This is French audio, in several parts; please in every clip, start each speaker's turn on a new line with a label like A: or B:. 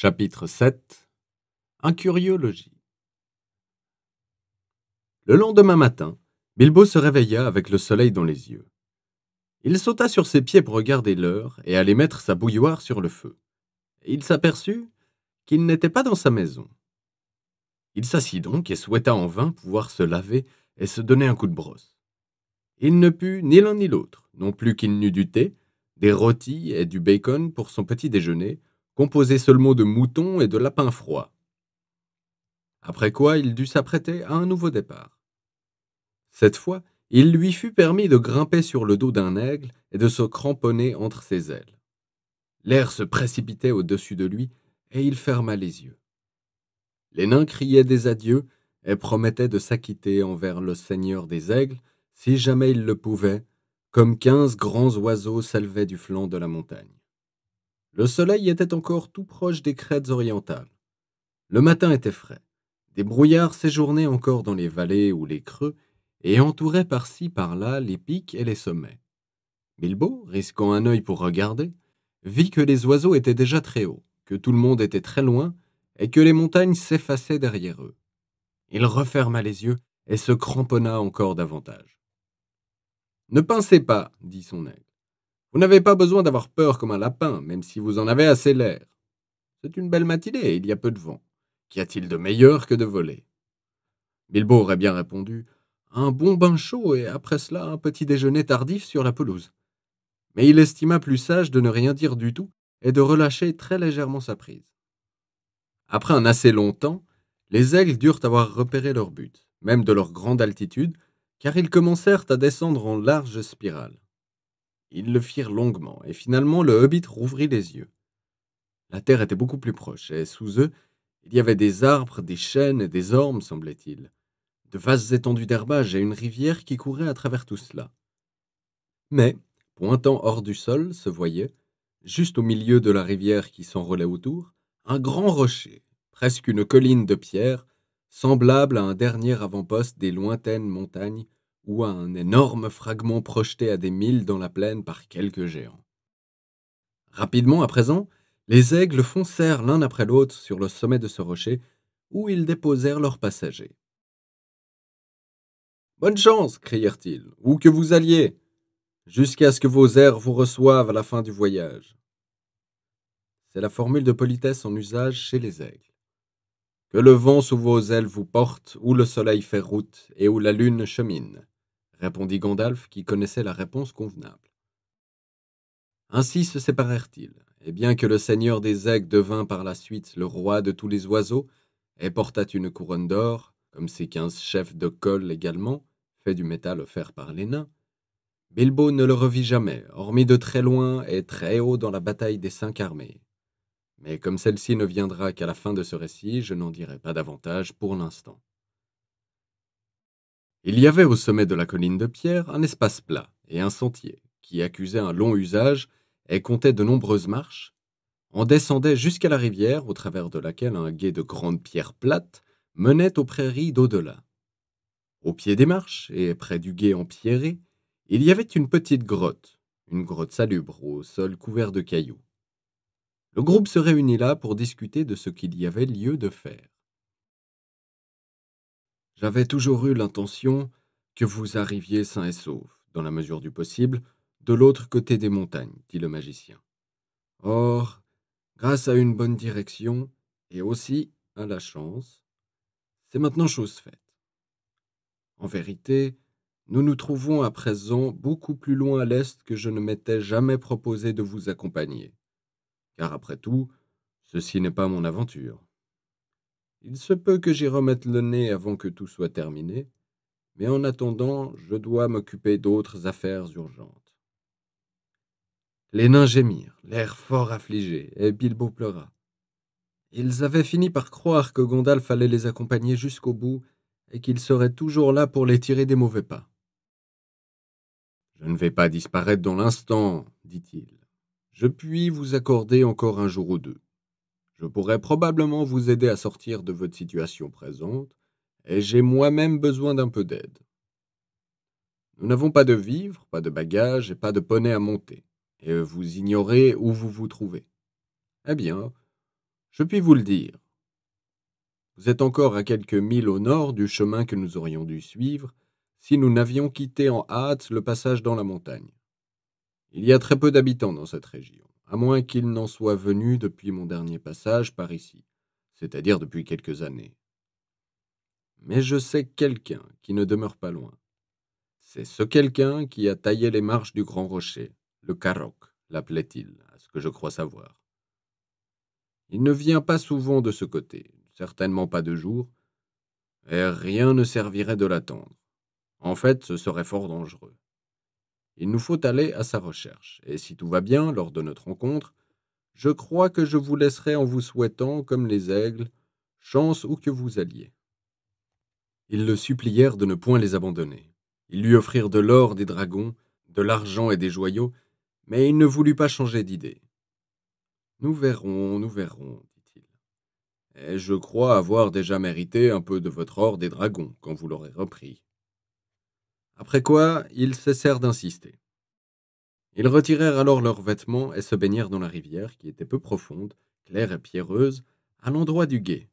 A: Chapitre 7 logis Le lendemain matin, Bilbo se réveilla avec le soleil dans les yeux. Il sauta sur ses pieds pour regarder l'heure et aller mettre sa bouilloire sur le feu. Il s'aperçut qu'il n'était pas dans sa maison. Il s'assit donc et souhaita en vain pouvoir se laver et se donner un coup de brosse. Il ne put ni l'un ni l'autre, non plus qu'il n'eût du thé, des rôtis et du bacon pour son petit déjeuner, composé seulement de moutons et de lapins froids. Après quoi il dut s'apprêter à un nouveau départ. Cette fois, il lui fut permis de grimper sur le dos d'un aigle et de se cramponner entre ses ailes. L'air se précipitait au-dessus de lui, et il ferma les yeux. Les nains criaient des adieux et promettaient de s'acquitter envers le seigneur des aigles, si jamais il le pouvait, comme quinze grands oiseaux s'élevaient du flanc de la montagne. Le soleil était encore tout proche des crêtes orientales. Le matin était frais. Des brouillards séjournaient encore dans les vallées ou les creux et entouraient par-ci par-là les pics et les sommets. Bilbo, risquant un œil pour regarder, vit que les oiseaux étaient déjà très hauts, que tout le monde était très loin et que les montagnes s'effaçaient derrière eux. Il referma les yeux et se cramponna encore davantage. Ne pincez pas, dit son aigle. Vous n'avez pas besoin d'avoir peur comme un lapin, même si vous en avez assez l'air. C'est une belle matinée, il y a peu de vent. Qu'y a-t-il de meilleur que de voler Bilbo aurait bien répondu Un bon bain chaud et après cela un petit déjeuner tardif sur la pelouse. Mais il estima plus sage de ne rien dire du tout et de relâcher très légèrement sa prise. Après un assez long temps, les aigles durent avoir repéré leur but, même de leur grande altitude, car ils commencèrent à descendre en large spirale. Ils le firent longuement, et finalement le hobbit rouvrit les yeux. La terre était beaucoup plus proche, et sous eux, il y avait des arbres, des chênes et des ormes, semblait-il, de vastes étendues d'herbage et une rivière qui courait à travers tout cela. Mais, pointant hors du sol, se voyait, juste au milieu de la rivière qui s'enroulait autour, un grand rocher, presque une colline de pierre, semblable à un dernier avant-poste des lointaines montagnes ou à un énorme fragment projeté à des milles dans la plaine par quelques géants. Rapidement à présent, les aigles foncèrent l'un après l'autre sur le sommet de ce rocher, où ils déposèrent leurs passagers. Bonne chance, crièrent-ils, où que vous alliez, jusqu'à ce que vos airs vous reçoivent à la fin du voyage. C'est la formule de politesse en usage chez les aigles. Que le vent sous vos ailes vous porte, où le soleil fait route et où la lune chemine répondit Gandalf, qui connaissait la réponse convenable. Ainsi se séparèrent-ils, et bien que le seigneur des aigles devint par la suite le roi de tous les oiseaux, et portât une couronne d'or, comme ses quinze chefs de col également, faits du métal offert par les nains, Bilbo ne le revit jamais, hormis de très loin et très haut dans la bataille des cinq armées. Mais comme celle-ci ne viendra qu'à la fin de ce récit, je n'en dirai pas davantage pour l'instant. Il y avait au sommet de la colline de pierre un espace plat et un sentier qui accusait un long usage et comptait de nombreuses marches. en descendait jusqu'à la rivière au travers de laquelle un gué de grandes pierres plates menait aux prairies d'au-delà. Au pied des marches et près du gué empierré, il y avait une petite grotte, une grotte salubre au sol couvert de cailloux. Le groupe se réunit là pour discuter de ce qu'il y avait lieu de faire. J'avais toujours eu l'intention que vous arriviez sain et sauf, dans la mesure du possible, de l'autre côté des montagnes, dit le magicien. Or, grâce à une bonne direction, et aussi à la chance, c'est maintenant chose faite. En vérité, nous nous trouvons à présent beaucoup plus loin à l'est que je ne m'étais jamais proposé de vous accompagner, car après tout, ceci n'est pas mon aventure. Il se peut que j'y remette le nez avant que tout soit terminé, mais en attendant, je dois m'occuper d'autres affaires urgentes. Les nains gémirent, l'air fort affligé, et Bilbo pleura. Ils avaient fini par croire que Gandalf allait les accompagner jusqu'au bout et qu'il serait toujours là pour les tirer des mauvais pas. Je ne vais pas disparaître dans l'instant, dit-il. Je puis vous accorder encore un jour ou deux. Je pourrais probablement vous aider à sortir de votre situation présente, et j'ai moi-même besoin d'un peu d'aide. Nous n'avons pas de vivres, pas de bagages et pas de poney à monter, et vous ignorez où vous vous trouvez. Eh bien, je puis vous le dire. Vous êtes encore à quelques milles au nord du chemin que nous aurions dû suivre si nous n'avions quitté en hâte le passage dans la montagne. Il y a très peu d'habitants dans cette région à moins qu'il n'en soit venu depuis mon dernier passage par ici, c'est-à-dire depuis quelques années. Mais je sais quelqu'un qui ne demeure pas loin. C'est ce quelqu'un qui a taillé les marches du grand rocher, le Caroc, l'appelait-il, à ce que je crois savoir. Il ne vient pas souvent de ce côté, certainement pas de jour, et rien ne servirait de l'attendre. En fait, ce serait fort dangereux. Il nous faut aller à sa recherche, et si tout va bien lors de notre rencontre, je crois que je vous laisserai en vous souhaitant, comme les aigles, chance où que vous alliez. Ils le supplièrent de ne point les abandonner. Ils lui offrirent de l'or, des dragons, de l'argent et des joyaux, mais il ne voulut pas changer d'idée. Nous verrons, nous verrons, dit-il. Et je crois avoir déjà mérité un peu de votre or des dragons quand vous l'aurez repris après quoi ils cessèrent d'insister. Ils retirèrent alors leurs vêtements et se baignèrent dans la rivière, qui était peu profonde, claire et pierreuse, à l'endroit du gué.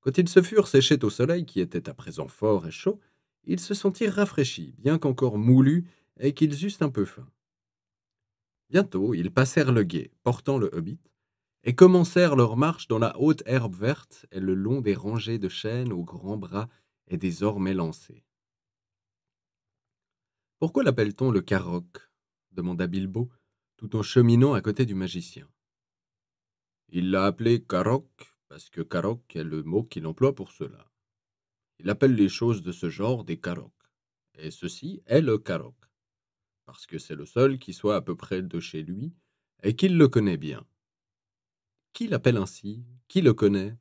A: Quand ils se furent séchés au soleil, qui était à présent fort et chaud, ils se sentirent rafraîchis, bien qu'encore moulus, et qu'ils eussent un peu faim. Bientôt, ils passèrent le gué, portant le hobbit, et commencèrent leur marche dans la haute herbe verte et le long des rangées de chênes aux grands bras et des ormes élancés. Pourquoi l'appelle-t-on le caroc demanda Bilbo, tout en cheminant à côté du magicien. Il l'a appelé caroc parce que caroc est le mot qu'il emploie pour cela. Il appelle les choses de ce genre des carocs, et ceci est le caroc, parce que c'est le seul qui soit à peu près de chez lui et qu'il le connaît bien. Qui l'appelle ainsi Qui le connaît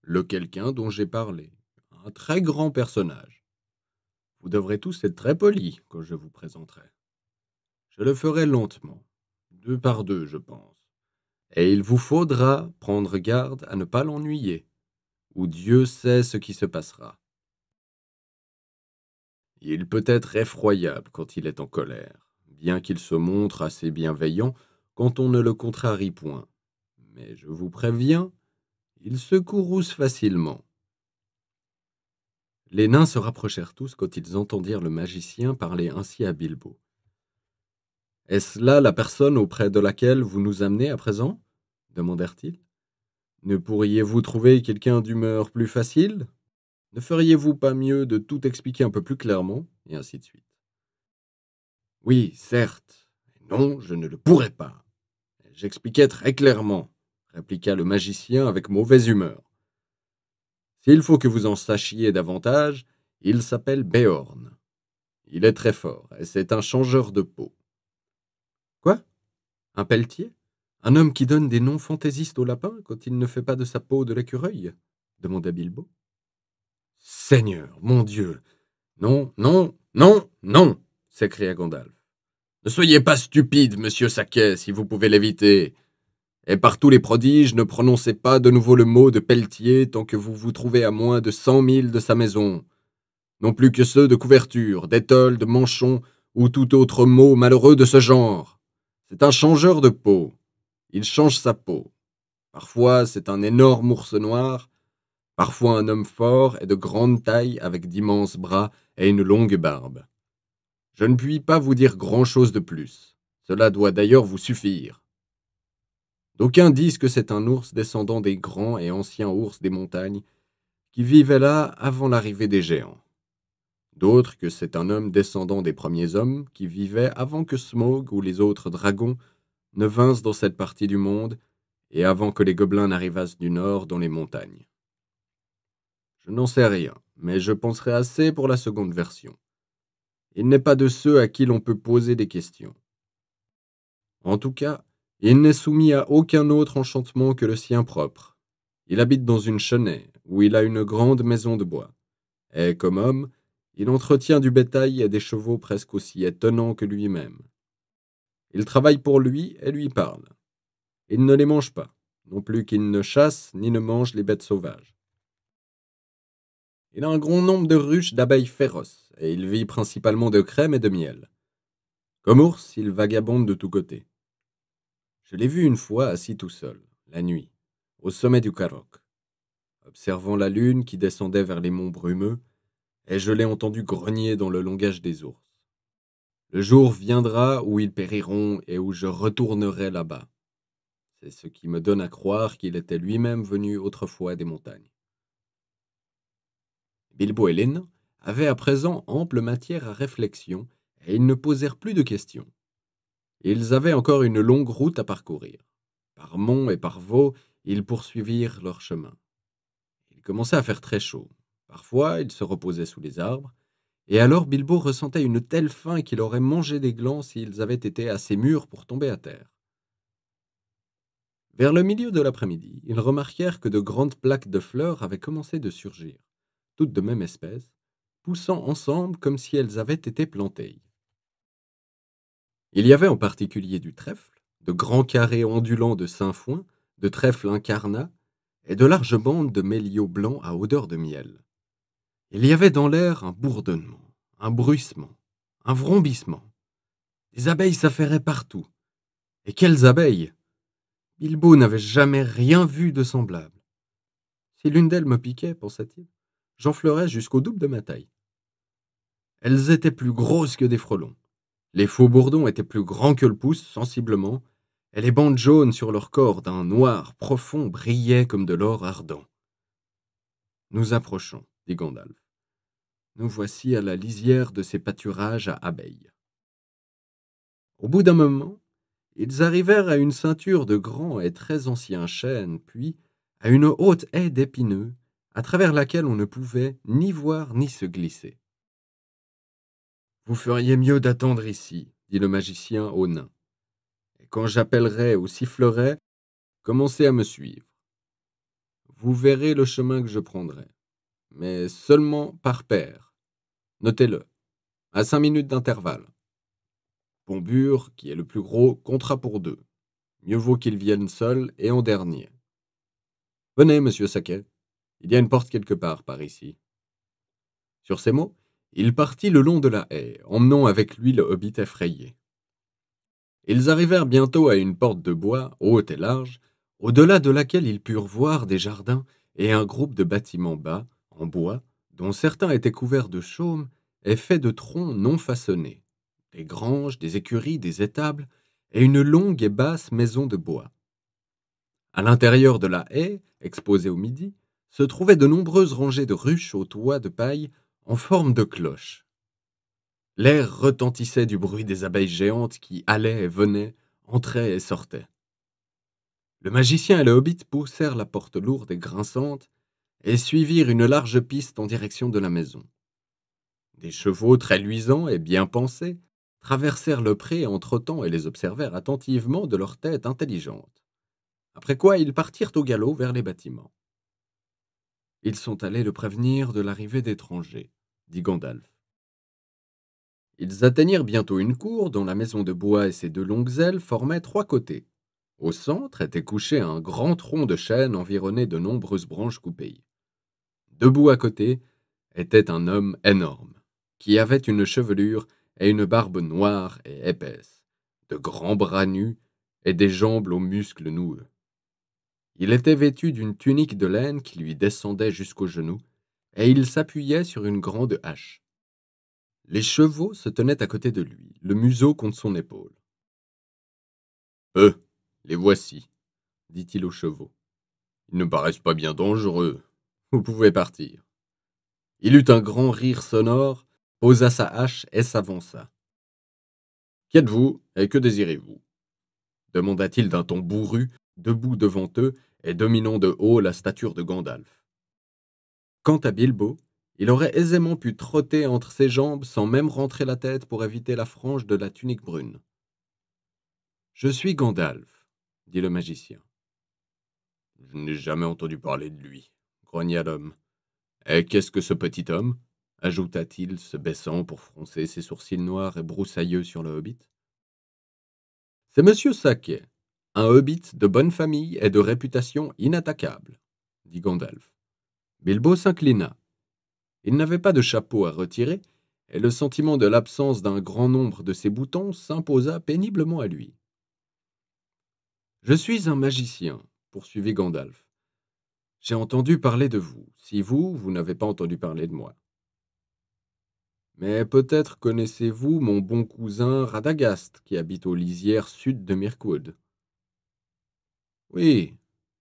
A: Le quelqu'un dont j'ai parlé, un très grand personnage vous devrez tous être très polis quand je vous présenterai. Je le ferai lentement, deux par deux, je pense. Et il vous faudra prendre garde à ne pas l'ennuyer, ou Dieu sait ce qui se passera. Il peut être effroyable quand il est en colère, bien qu'il se montre assez bienveillant quand on ne le contrarie point. Mais je vous préviens, il se courrouce facilement. Les nains se rapprochèrent tous quand ils entendirent le magicien parler ainsi à Bilbo. Est-ce là la personne auprès de laquelle vous nous amenez à présent demandèrent-ils. Ne pourriez-vous trouver quelqu'un d'humeur plus facile Ne feriez-vous pas mieux de tout expliquer un peu plus clairement Et ainsi de suite. Oui, certes. Non, je ne le pourrais pas. J'expliquais très clairement, répliqua le magicien avec mauvaise humeur. S'il faut que vous en sachiez davantage, il s'appelle Béorn. Il est très fort, et c'est un changeur de peau. Quoi Un pelletier Un homme qui donne des noms fantaisistes aux lapins quand il ne fait pas de sa peau de l'écureuil demanda Bilbo. Seigneur, mon Dieu Non, non, non, non s'écria Gandalf. Ne soyez pas stupide, monsieur Saquet, si vous pouvez l'éviter. Et tous les prodiges, ne prononcez pas de nouveau le mot de Pelletier tant que vous vous trouvez à moins de cent mille de sa maison. Non plus que ceux de couverture, d'étole, de manchon, ou tout autre mot malheureux de ce genre. C'est un changeur de peau. Il change sa peau. Parfois c'est un énorme ours noir, parfois un homme fort et de grande taille avec d'immenses bras et une longue barbe. Je ne puis pas vous dire grand-chose de plus. Cela doit d'ailleurs vous suffire. D'aucuns disent que c'est un ours descendant des grands et anciens ours des montagnes qui vivaient là avant l'arrivée des géants. D'autres que c'est un homme descendant des premiers hommes qui vivaient avant que Smog ou les autres dragons ne vinssent dans cette partie du monde et avant que les gobelins n'arrivassent du nord dans les montagnes. Je n'en sais rien, mais je penserai assez pour la seconde version. Il n'est pas de ceux à qui l'on peut poser des questions. En tout cas, il n'est soumis à aucun autre enchantement que le sien propre. Il habite dans une chênaie, où il a une grande maison de bois. Et comme homme, il entretient du bétail et des chevaux presque aussi étonnants que lui-même. Il travaille pour lui et lui parle. Il ne les mange pas, non plus qu'il ne chasse ni ne mange les bêtes sauvages. Il a un grand nombre de ruches d'abeilles féroces, et il vit principalement de crème et de miel. Comme ours, il vagabonde de tous côtés. Je l'ai vu une fois assis tout seul, la nuit, au sommet du Karok. Observant la lune qui descendait vers les monts brumeux, et je l'ai entendu grogner dans le langage des ours. Le jour viendra où ils périront et où je retournerai là-bas. C'est ce qui me donne à croire qu'il était lui-même venu autrefois des montagnes. Bilbo et Lynn avaient à présent ample matière à réflexion, et ils ne posèrent plus de questions ils avaient encore une longue route à parcourir. Par monts et par veaux, ils poursuivirent leur chemin. Il commençait à faire très chaud. Parfois, ils se reposaient sous les arbres, et alors Bilbo ressentait une telle faim qu'il aurait mangé des glands s'ils avaient été assez mûrs pour tomber à terre. Vers le milieu de l'après-midi, ils remarquèrent que de grandes plaques de fleurs avaient commencé de surgir, toutes de même espèce, poussant ensemble comme si elles avaient été plantées. Il y avait en particulier du trèfle, de grands carrés ondulants de sainfoin, de trèfle incarnat, et de larges bandes de méliots blancs à odeur de miel. Il y avait dans l'air un bourdonnement, un bruissement, un vrombissement. Des abeilles s'affairaient partout. Et quelles abeilles Bilbo n'avait jamais rien vu de semblable. Si l'une d'elles me piquait, pensait t il j'enflerais jusqu'au double de ma taille. Elles étaient plus grosses que des frelons, les faux bourdons étaient plus grands que le pouce, sensiblement, et les bandes jaunes sur leur corps d'un noir profond brillaient comme de l'or ardent. Nous approchons, dit Gandalf. Nous voici à la lisière de ces pâturages à abeilles. Au bout d'un moment, ils arrivèrent à une ceinture de grands et très anciens chênes, puis à une haute haie d'épineux, à travers laquelle on ne pouvait ni voir ni se glisser. Vous feriez mieux d'attendre ici, dit le magicien au nain. Et quand j'appellerai ou sifflerai, commencez à me suivre. Vous verrez le chemin que je prendrai, mais seulement par paire. Notez-le, à cinq minutes d'intervalle. Bombure, qui est le plus gros, comptera pour deux. Mieux vaut qu'il vienne seul et en dernier. Venez, monsieur Saquet. Il y a une porte quelque part par ici. Sur ces mots, il partit le long de la haie, emmenant avec lui le hobbit effrayé. Ils arrivèrent bientôt à une porte de bois, haute et large, au-delà de laquelle ils purent voir des jardins et un groupe de bâtiments bas, en bois, dont certains étaient couverts de chaume et faits de troncs non façonnés, des granges, des écuries, des étables, et une longue et basse maison de bois. À l'intérieur de la haie, exposée au midi, se trouvaient de nombreuses rangées de ruches aux toits de paille en forme de cloche. L'air retentissait du bruit des abeilles géantes qui allaient et venaient, entraient et sortaient. Le magicien et le hobbit poussèrent la porte lourde et grinçante et suivirent une large piste en direction de la maison. Des chevaux très luisants et bien pensés traversèrent le pré entre-temps et les observèrent attentivement de leur tête intelligente. Après quoi ils partirent au galop vers les bâtiments. Ils sont allés le prévenir de l'arrivée d'étrangers, dit Gandalf. Ils atteignirent bientôt une cour dont la maison de bois et ses deux longues ailes formaient trois côtés. Au centre était couché un grand tronc de chêne environné de nombreuses branches coupées. Debout à côté était un homme énorme, qui avait une chevelure et une barbe noire et épaisse, de grands bras nus et des jambes aux muscles noueux. Il était vêtu d'une tunique de laine qui lui descendait jusqu'aux genoux, et il s'appuyait sur une grande hache. Les chevaux se tenaient à côté de lui, le museau contre son épaule. Eux, les voici, dit-il aux chevaux. Ils ne paraissent pas bien dangereux. Vous pouvez partir. Il eut un grand rire sonore, posa sa hache et s'avança. Qui êtes vous et que désirez-vous demanda-t-il d'un ton bourru, debout devant eux et dominant de haut la stature de Gandalf. Quant à Bilbo, il aurait aisément pu trotter entre ses jambes sans même rentrer la tête pour éviter la frange de la tunique brune. Je suis Gandalf, dit le magicien. Je n'ai jamais entendu parler de lui, grogna l'homme. Et qu'est-ce que ce petit homme ajouta-t-il, se baissant pour froncer ses sourcils noirs et broussailleux sur le hobbit. C'est monsieur Saquet, un hobbit de bonne famille et de réputation inattaquable, dit Gandalf. Bilbo s'inclina. Il n'avait pas de chapeau à retirer, et le sentiment de l'absence d'un grand nombre de ses boutons s'imposa péniblement à lui. Je suis un magicien, poursuivit Gandalf. J'ai entendu parler de vous, si vous, vous n'avez pas entendu parler de moi. Mais peut-être connaissez-vous mon bon cousin Radagast, qui habite aux lisières sud de Mirkwood. Oui,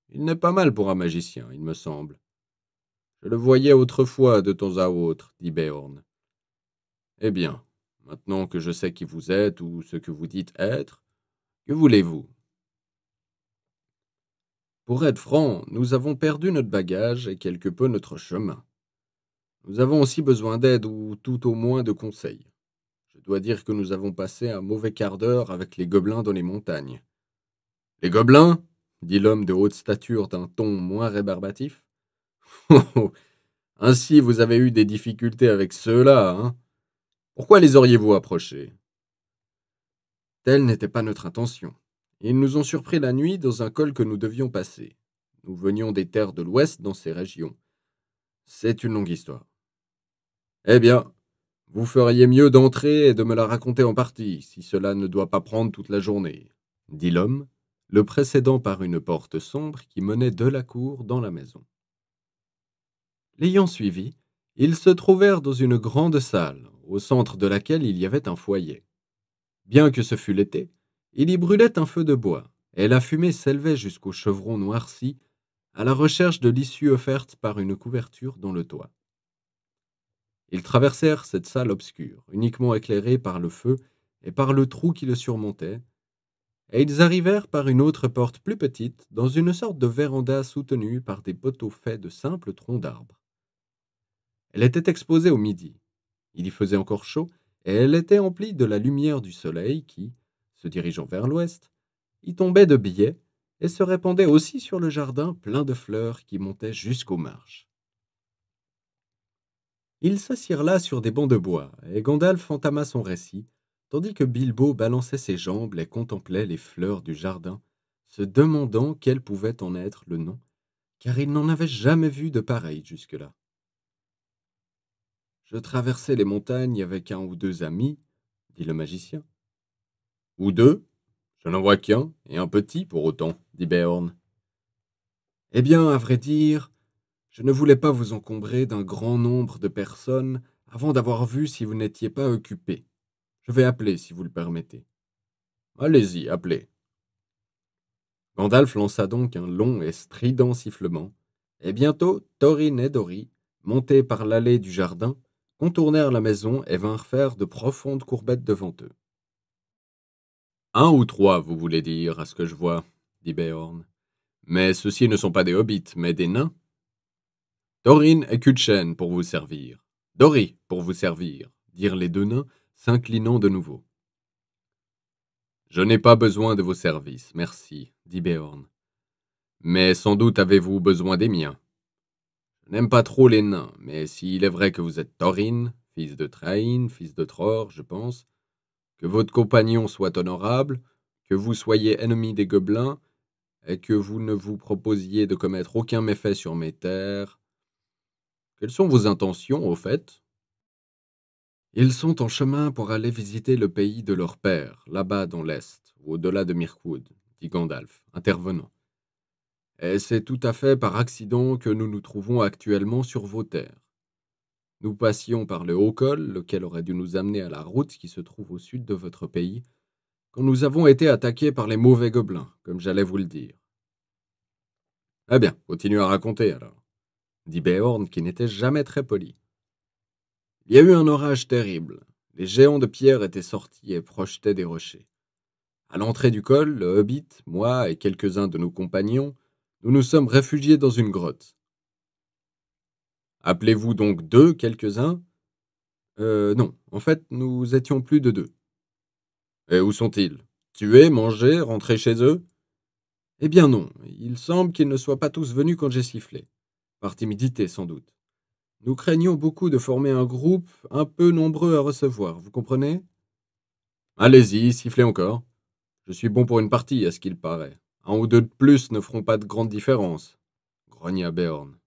A: il n'est pas mal pour un magicien, il me semble. Je le voyais autrefois de temps à autre, dit Béorn. Eh bien, maintenant que je sais qui vous êtes ou ce que vous dites être, que voulez-vous Pour être franc, nous avons perdu notre bagage et quelque peu notre chemin. Nous avons aussi besoin d'aide ou tout au moins de conseils. Je dois dire que nous avons passé un mauvais quart d'heure avec les gobelins dans les montagnes. Les gobelins dit l'homme de haute stature d'un ton moins rébarbatif. Oh, oh. Ainsi vous avez eu des difficultés avec ceux-là, hein Pourquoi les auriez-vous approchés Telle n'était pas notre intention. Ils nous ont surpris la nuit dans un col que nous devions passer. Nous venions des terres de l'Ouest dans ces régions. C'est une longue histoire. Eh bien, vous feriez mieux d'entrer et de me la raconter en partie, si cela ne doit pas prendre toute la journée, dit l'homme, le précédant par une porte sombre qui menait de la cour dans la maison. L'ayant suivi, ils se trouvèrent dans une grande salle, au centre de laquelle il y avait un foyer. Bien que ce fût l'été, il y brûlait un feu de bois, et la fumée s'élevait jusqu'au chevron noirci, à la recherche de l'issue offerte par une couverture dans le toit. Ils traversèrent cette salle obscure, uniquement éclairée par le feu et par le trou qui le surmontait, et ils arrivèrent par une autre porte plus petite, dans une sorte de véranda soutenue par des poteaux faits de simples troncs d'arbres. Elle était exposée au midi. Il y faisait encore chaud, et elle était emplie de la lumière du soleil qui, se dirigeant vers l'ouest, y tombait de billets et se répandait aussi sur le jardin plein de fleurs qui montaient jusqu'aux marches. Ils s'assirent là sur des bancs de bois, et Gandalf entama son récit, tandis que Bilbo balançait ses jambes et contemplait les fleurs du jardin, se demandant quel pouvait en être le nom, car il n'en avait jamais vu de pareil jusque-là. Je traversais les montagnes avec un ou deux amis, dit le magicien. Ou deux Je n'en vois qu'un, et un petit pour autant, dit Béorn. Eh bien, à vrai dire, je ne voulais pas vous encombrer d'un grand nombre de personnes avant d'avoir vu si vous n'étiez pas occupé. Je vais appeler, si vous le permettez. Allez-y, appelez. Gandalf lança donc un long et strident sifflement, et bientôt Thorin et Dory, montés par l'allée du jardin, contournèrent la maison et vinrent faire de profondes courbettes devant eux. Un ou trois, vous voulez dire, à ce que je vois, dit Béorn. Mais ceux-ci ne sont pas des hobbits, mais des nains. Thorin et Kutchen pour vous servir. Dory pour vous servir, dirent les deux nains, s'inclinant de nouveau. Je n'ai pas besoin de vos services, merci, dit Béorn. Mais sans doute avez-vous besoin des miens. Je n'aime pas trop les nains, mais s'il est vrai que vous êtes Thorin, fils de Train, fils de Tror, je pense, que votre compagnon soit honorable, que vous soyez ennemi des gobelins, et que vous ne vous proposiez de commettre aucun méfait sur mes terres. Quelles sont vos intentions, au fait ils sont en chemin pour aller visiter le pays de leur père, là-bas dans l'Est, au-delà de Mirkwood, dit Gandalf, intervenant. Et c'est tout à fait par accident que nous nous trouvons actuellement sur vos terres. Nous passions par le haut col, lequel aurait dû nous amener à la route qui se trouve au sud de votre pays, quand nous avons été attaqués par les mauvais gobelins, comme j'allais vous le dire. Eh bien, continuez à raconter alors, dit Beorn, qui n'était jamais très poli. Il y a eu un orage terrible. Les géants de pierre étaient sortis et projetaient des rochers. À l'entrée du col, le hobbit, moi et quelques-uns de nos compagnons, nous nous sommes réfugiés dans une grotte. Appelez-vous donc deux, quelques-uns Euh, non, en fait, nous étions plus de deux. Et où sont-ils Tués, mangés, rentrés chez eux Eh bien non, il semble qu'ils ne soient pas tous venus quand j'ai sifflé. Par timidité, sans doute. Nous craignons beaucoup de former un groupe un peu nombreux à recevoir, vous comprenez Allez-y, sifflez encore. Je suis bon pour une partie, à ce qu'il paraît. Un ou deux de plus ne feront pas de grande différence, grogna Béorn.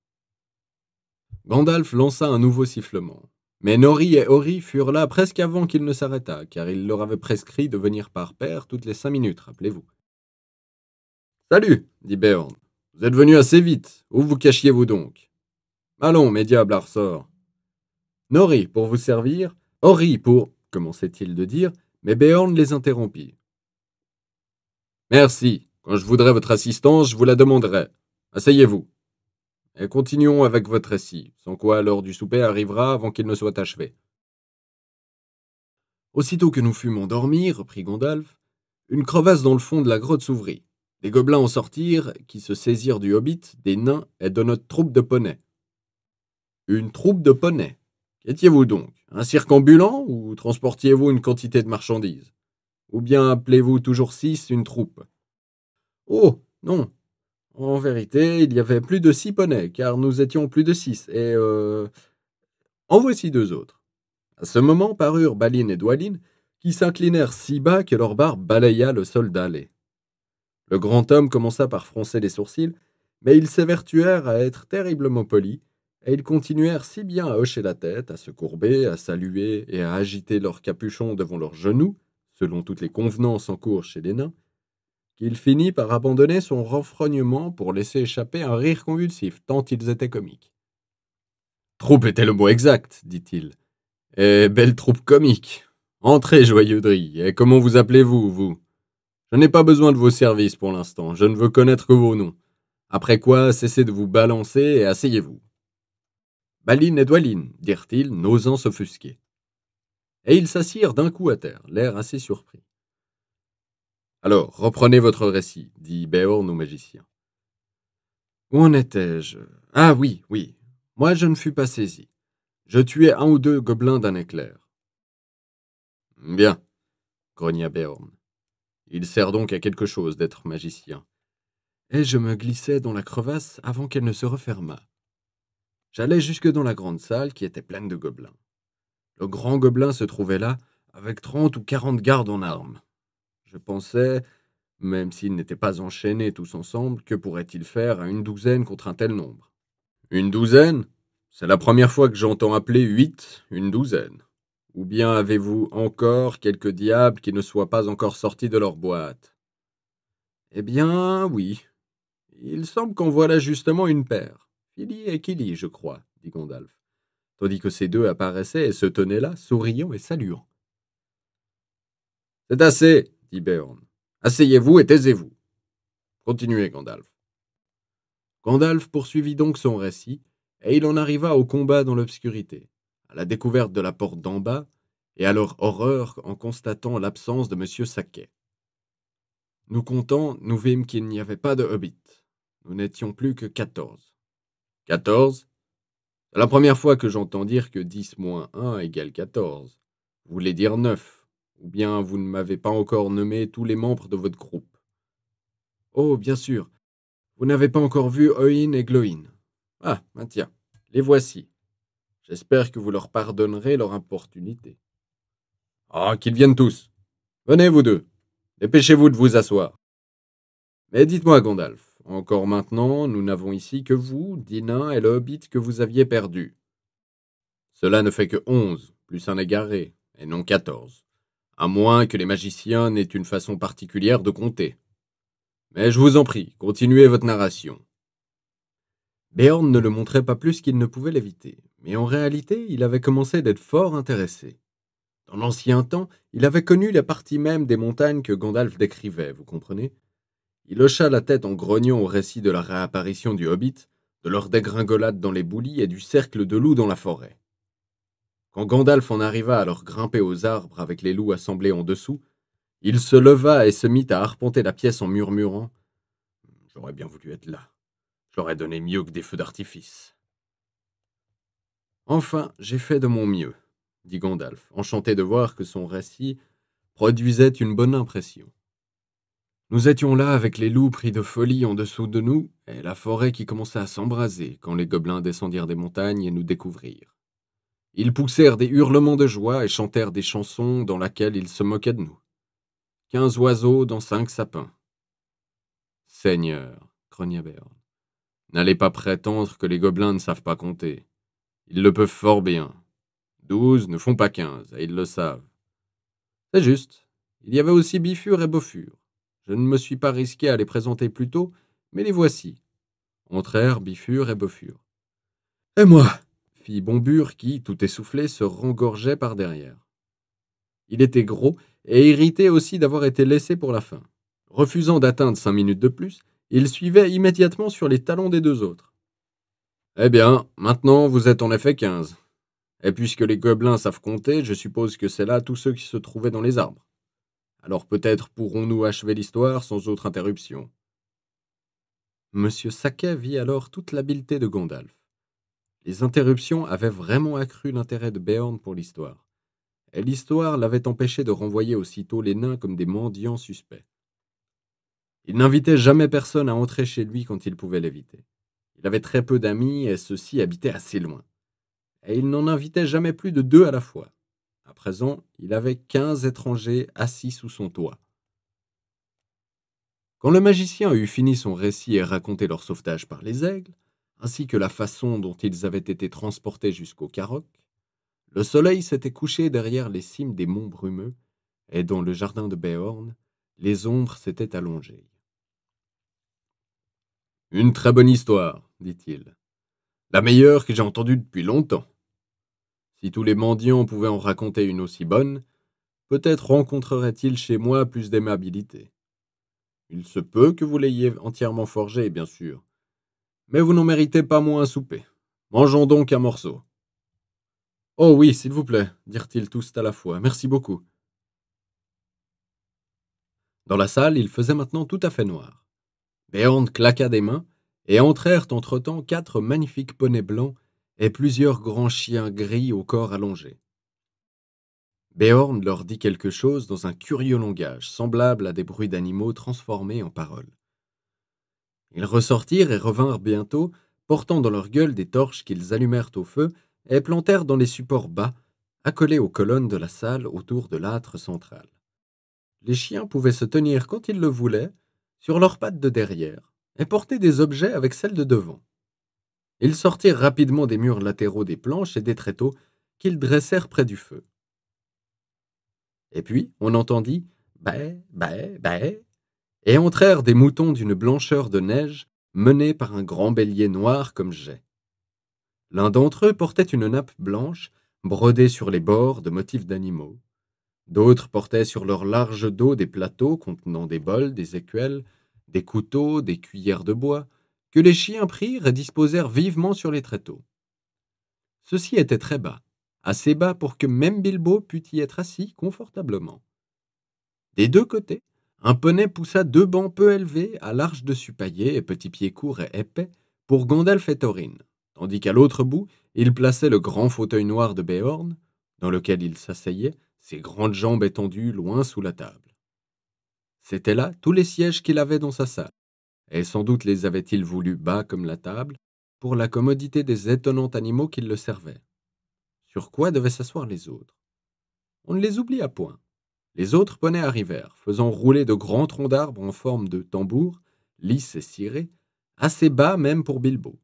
A: Gandalf lança un nouveau sifflement. Mais Nori et Ori furent là presque avant qu'il ne s'arrêta, car il leur avait prescrit de venir par paire toutes les cinq minutes, rappelez-vous. Salut, dit Béorn. Vous êtes venu assez vite. Où vous cachiez-vous donc Allons, mes diables, Arsor. Nori pour vous servir, Ori pour. commençait-il de dire, mais Béorn les interrompit. Merci. Quand je voudrais votre assistance, je vous la demanderai. Asseyez-vous. Et continuons avec votre récit, sans quoi l'heure du souper arrivera avant qu'il ne soit achevé. Aussitôt que nous fûmes endormis, reprit Gandalf, une crevasse dans le fond de la grotte s'ouvrit. Des gobelins en sortirent, qui se saisirent du hobbit, des nains et de notre troupe de poneys une troupe de poneys. Qu'étiez-vous donc Un cirque ambulant ou transportiez-vous une quantité de marchandises Ou bien appelez-vous toujours six une troupe Oh, non. En vérité, il y avait plus de six poneys, car nous étions plus de six, et euh, En voici deux autres. À ce moment parurent Baline et Doualine, qui s'inclinèrent si bas que leur barbe balaya le sol d'allée. Le grand homme commença par froncer les sourcils, mais ils s'évertuèrent à être terriblement polis, et ils continuèrent si bien à hocher la tête, à se courber, à saluer et à agiter leurs capuchons devant leurs genoux, selon toutes les convenances en cours chez les nains, qu'il finit par abandonner son renfrognement pour laisser échapper un rire convulsif, tant ils étaient comiques. Troupe était le mot exact, dit-il. et belle troupe comique. Entrez, joyeux et comment vous appelez vous, vous Je n'ai pas besoin de vos services pour l'instant, je ne veux connaître que vos noms. Après quoi, cessez de vous balancer et asseyez-vous. Baline et Doualine, dirent-ils, n'osant s'offusquer. Et ils s'assirent d'un coup à terre, l'air assez surpris. Alors, reprenez votre récit, dit Béorn au magicien. Où en étais-je Ah oui, oui. Moi, je ne fus pas saisi. Je tuai un ou deux gobelins d'un éclair. Bien, grogna Béorn. Il sert donc à quelque chose d'être magicien. Et je me glissais dans la crevasse avant qu'elle ne se refermât. J'allai jusque dans la grande salle qui était pleine de gobelins. Le grand gobelin se trouvait là, avec trente ou quarante gardes en armes. Je pensais, même s'ils n'étaient pas enchaînés tous ensemble, que pourrait-il faire à une douzaine contre un tel nombre Une douzaine C'est la première fois que j'entends appeler huit une douzaine. Ou bien avez-vous encore quelques diables qui ne soient pas encore sortis de leur boîte Eh bien, oui. Il semble qu'en voilà justement une paire. Philly et Killy, je crois, dit Gandalf, tandis que ces deux apparaissaient et se tenaient là, souriant et saluant. C'est assez, dit Béorn. Asseyez-vous et taisez-vous. Continuez, Gandalf. Gandalf poursuivit donc son récit, et il en arriva au combat dans l'obscurité, à la découverte de la porte d'en bas, et à leur horreur en constatant l'absence de M. Saquet. Nous comptant, nous vîmes qu'il n'y avait pas de hobbit. Nous n'étions plus que quatorze. 14. C'est la première fois que j'entends dire que 10 moins 1 égale 14. Vous voulez dire 9, ou bien vous ne m'avez pas encore nommé tous les membres de votre groupe. Oh, bien sûr, vous n'avez pas encore vu Oïn et Gloin. Ah, maintiens ben les voici. J'espère que vous leur pardonnerez leur importunité. Ah, qu'ils viennent tous. Venez, vous deux. Dépêchez-vous de vous asseoir. Mais dites-moi, Gandalf, encore maintenant, nous n'avons ici que vous, Dinin et le hobbit que vous aviez perdu. Cela ne fait que onze, plus un égaré, et non quatorze, à moins que les magiciens n'aient une façon particulière de compter. Mais je vous en prie, continuez votre narration. Béorn ne le montrait pas plus qu'il ne pouvait l'éviter, mais en réalité, il avait commencé d'être fort intéressé. Dans l'ancien temps, il avait connu la partie même des montagnes que Gandalf décrivait, vous comprenez il hocha la tête en grognant au récit de la réapparition du hobbit, de leur dégringolade dans les boulis et du cercle de loups dans la forêt. Quand Gandalf en arriva à leur grimper aux arbres avec les loups assemblés en dessous, il se leva et se mit à arpenter la pièce en murmurant J'aurais bien voulu être là. J'aurais donné mieux que des feux d'artifice. Enfin, j'ai fait de mon mieux, dit Gandalf, enchanté de voir que son récit produisait une bonne impression. Nous étions là avec les loups pris de folie en dessous de nous, et la forêt qui commençait à s'embraser quand les gobelins descendirent des montagnes et nous découvrirent. Ils poussèrent des hurlements de joie et chantèrent des chansons dans lesquelles ils se moquaient de nous. Quinze oiseaux dans cinq sapins. Seigneur, grogna n'allez pas prétendre que les gobelins ne savent pas compter. Ils le peuvent fort bien. Douze ne font pas quinze, et ils le savent. C'est juste. Il y avait aussi Bifur et Beaufur. Je ne me suis pas risqué à les présenter plus tôt, mais les voici. Entrèrent bifur et Boffure. Et moi fit Bombure qui, tout essoufflé, se rengorgeait par derrière. Il était gros et irrité aussi d'avoir été laissé pour la fin. Refusant d'atteindre cinq minutes de plus, il suivait immédiatement sur les talons des deux autres. Eh bien, maintenant vous êtes en effet quinze. Et puisque les gobelins savent compter, je suppose que c'est là tous ceux qui se trouvaient dans les arbres alors peut-être pourrons-nous achever l'histoire sans autre interruption. Monsieur Saquet vit alors toute l'habileté de Gandalf. Les interruptions avaient vraiment accru l'intérêt de Béorn pour l'histoire. Et l'histoire l'avait empêché de renvoyer aussitôt les nains comme des mendiants suspects. Il n'invitait jamais personne à entrer chez lui quand il pouvait l'éviter. Il avait très peu d'amis et ceux-ci habitaient assez loin. Et il n'en invitait jamais plus de deux à la fois. À présent, il avait quinze étrangers assis sous son toit. Quand le magicien eut fini son récit et raconté leur sauvetage par les aigles, ainsi que la façon dont ils avaient été transportés jusqu'au Caroc, le soleil s'était couché derrière les cimes des monts brumeux, et dans le jardin de Béorn, les ombres s'étaient allongées. Une très bonne histoire, dit-il. La meilleure que j'ai entendue depuis longtemps. Si tous les mendiants pouvaient en raconter une aussi bonne, peut-être rencontrerait-il chez moi plus d'aimabilité. Il se peut que vous l'ayez entièrement forgé, bien sûr, mais vous n'en méritez pas moins un souper. Mangeons donc un morceau. Oh oui, s'il vous plaît, dirent-ils tous à la fois. Merci beaucoup. Dans la salle, il faisait maintenant tout à fait noir. Béande claqua des mains, et entrèrent entre-temps quatre magnifiques poneys blancs et plusieurs grands chiens gris au corps allongé. Béorn leur dit quelque chose dans un curieux langage, semblable à des bruits d'animaux transformés en paroles. Ils ressortirent et revinrent bientôt, portant dans leur gueule des torches qu'ils allumèrent au feu et plantèrent dans les supports bas, accolés aux colonnes de la salle autour de l'âtre central. Les chiens pouvaient se tenir quand ils le voulaient, sur leurs pattes de derrière, et porter des objets avec celles de devant. Ils sortirent rapidement des murs latéraux des planches et des tréteaux qu'ils dressèrent près du feu. Et puis on entendit Bé, bé, bé, et entrèrent des moutons d'une blancheur de neige menés par un grand bélier noir comme jet. L'un d'entre eux portait une nappe blanche brodée sur les bords de motifs d'animaux. D'autres portaient sur leur large dos des plateaux contenant des bols, des écuelles, des couteaux, des cuillères de bois, que les chiens prirent et disposèrent vivement sur les tréteaux. Ceci était très bas, assez bas pour que même Bilbo pût y être assis confortablement. Des deux côtés, un poney poussa deux bancs peu élevés à large dessus paillé et petits pieds courts et épais pour Gandalf et Thorin, tandis qu'à l'autre bout, il plaçait le grand fauteuil noir de Béorn, dans lequel il s'asseyait, ses grandes jambes étendues loin sous la table. C'étaient là tous les sièges qu'il avait dans sa salle, et sans doute les avait ils voulus bas comme la table, pour la commodité des étonnants animaux qui le servaient. Sur quoi devaient s'asseoir les autres On ne les oublia point. Les autres poneys arrivèrent, faisant rouler de grands troncs d'arbres en forme de tambours, lisses et cirés, assez bas même pour Bilbo.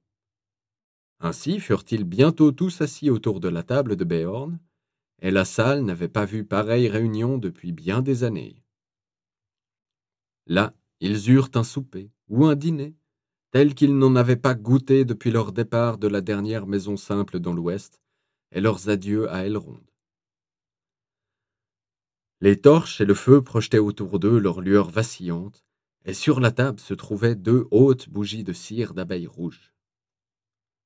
A: Ainsi furent-ils bientôt tous assis autour de la table de Béorn, et la salle n'avait pas vu pareille réunion depuis bien des années. Là, ils eurent un souper, ou un dîner, tel qu'ils n'en avaient pas goûté depuis leur départ de la dernière maison simple dans l'Ouest, et leurs adieux à Elrond. Les torches et le feu projetaient autour d'eux leur lueur vacillante, et sur la table se trouvaient deux hautes bougies de cire d'abeilles rouges.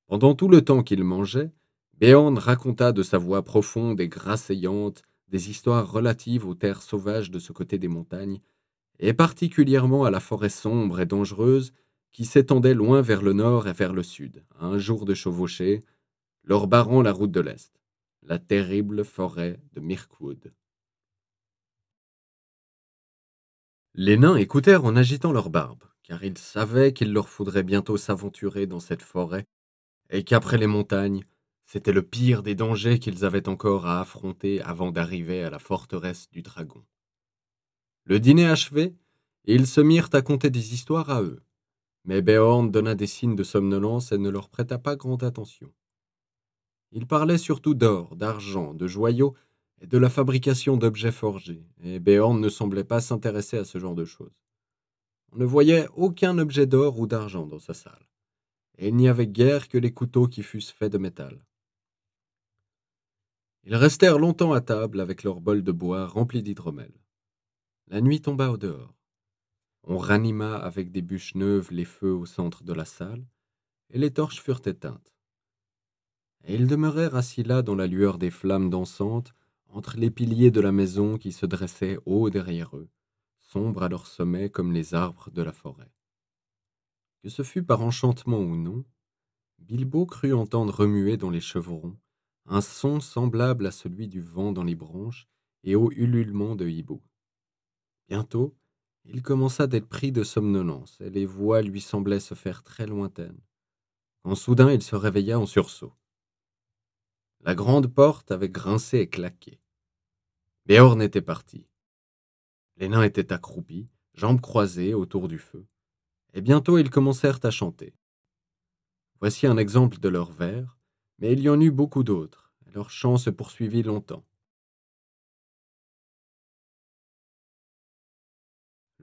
A: Pendant tout le temps qu'ils mangeaient, Béorn raconta de sa voix profonde et grasseillante des histoires relatives aux terres sauvages de ce côté des montagnes et particulièrement à la forêt sombre et dangereuse qui s'étendait loin vers le nord et vers le sud, à un jour de chevauchée, leur barrant la route de l'Est, la terrible forêt de Mirkwood. Les nains écoutèrent en agitant leurs barbe, car ils savaient qu'il leur faudrait bientôt s'aventurer dans cette forêt, et qu'après les montagnes, c'était le pire des dangers qu'ils avaient encore à affronter avant d'arriver à la forteresse du dragon. Le dîner achevé, ils se mirent à conter des histoires à eux. Mais Béorn donna des signes de somnolence et ne leur prêta pas grande attention. Ils parlaient surtout d'or, d'argent, de joyaux et de la fabrication d'objets forgés, et Béorn ne semblait pas s'intéresser à ce genre de choses. On ne voyait aucun objet d'or ou d'argent dans sa salle, et il n'y avait guère que les couteaux qui fussent faits de métal. Ils restèrent longtemps à table avec leur bol de bois rempli d'hydromel. La nuit tomba au dehors. On ranima avec des bûches neuves les feux au centre de la salle, et les torches furent éteintes. Et ils demeurèrent assis là dans la lueur des flammes dansantes, entre les piliers de la maison qui se dressaient haut derrière eux, sombres à leur sommet comme les arbres de la forêt. Que ce fût par enchantement ou non, Bilbo crut entendre remuer dans les chevrons un son semblable à celui du vent dans les branches et au ululement de hibou. Bientôt, il commença d'être pris de somnolence, et les voix lui semblaient se faire très lointaines. Quand soudain il se réveilla en sursaut. La grande porte avait grincé et claqué. Béorn était parti. Les nains étaient accroupis, jambes croisées autour du feu, et bientôt ils commencèrent à chanter. Voici un exemple de leur vers, mais il y en eut beaucoup d'autres, et leur chant se poursuivit longtemps.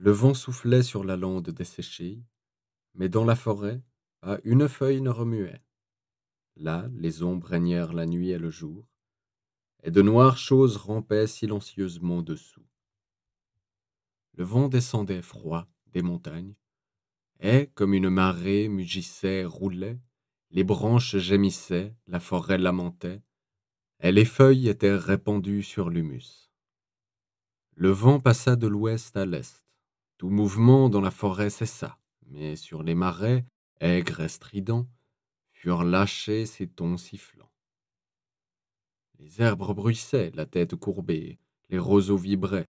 A: Le vent soufflait sur la lande desséchée, mais dans la forêt, à une feuille ne remuait. Là, les ombres régnèrent la nuit et le jour, et de noires choses rampaient silencieusement dessous. Le vent descendait froid des montagnes, et, comme une marée mugissait, roulait, les branches gémissaient, la forêt lamentait, et les feuilles étaient répandues sur l'humus. Le vent passa de l'ouest à l'est, tout mouvement dans la forêt cessa, mais sur les marais, aigres et stridents, furent lâchés ces tons sifflants. Les herbes bruissaient, la tête courbée, les roseaux vibraient.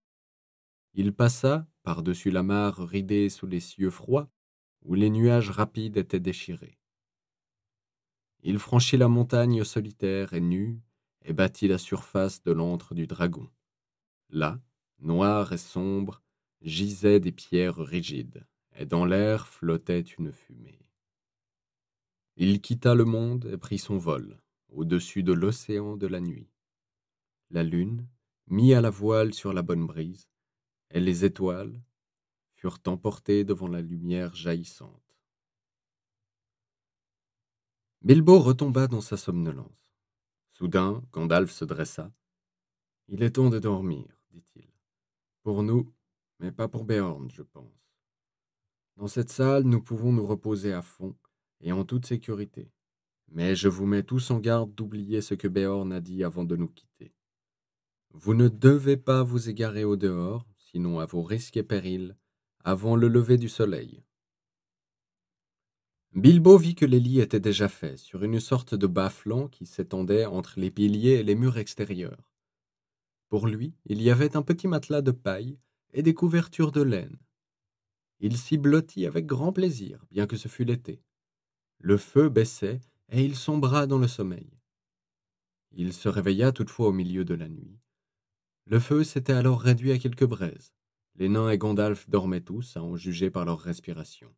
A: Il passa, par-dessus la mare ridée sous les cieux froids, où les nuages rapides étaient déchirés. Il franchit la montagne solitaire et nue, et battit la surface de l'antre du dragon. Là, noir et sombre, gisaient des pierres rigides, et dans l'air flottait une fumée. Il quitta le monde et prit son vol, au-dessus de l'océan de la nuit. La lune, mis à la voile sur la bonne brise, et les étoiles furent emportées devant la lumière jaillissante. Bilbo retomba dans sa somnolence. Soudain, Gandalf se dressa. Il est temps de dormir, dit-il. Pour nous, mais pas pour Béorn, je pense. Dans cette salle, nous pouvons nous reposer à fond et en toute sécurité. Mais je vous mets tous en garde d'oublier ce que Béorn a dit avant de nous quitter. Vous ne devez pas vous égarer au dehors, sinon à vos risques et périls, avant le lever du soleil. Bilbo vit que les lits étaient déjà faits, sur une sorte de bas-flanc qui s'étendait entre les piliers et les murs extérieurs. Pour lui, il y avait un petit matelas de paille et des couvertures de laine. Il s'y blottit avec grand plaisir, bien que ce fût l'été. Le feu baissait et il sombra dans le sommeil. Il se réveilla toutefois au milieu de la nuit. Le feu s'était alors réduit à quelques braises. Les nains et Gandalf dormaient tous, à en juger par leur respiration.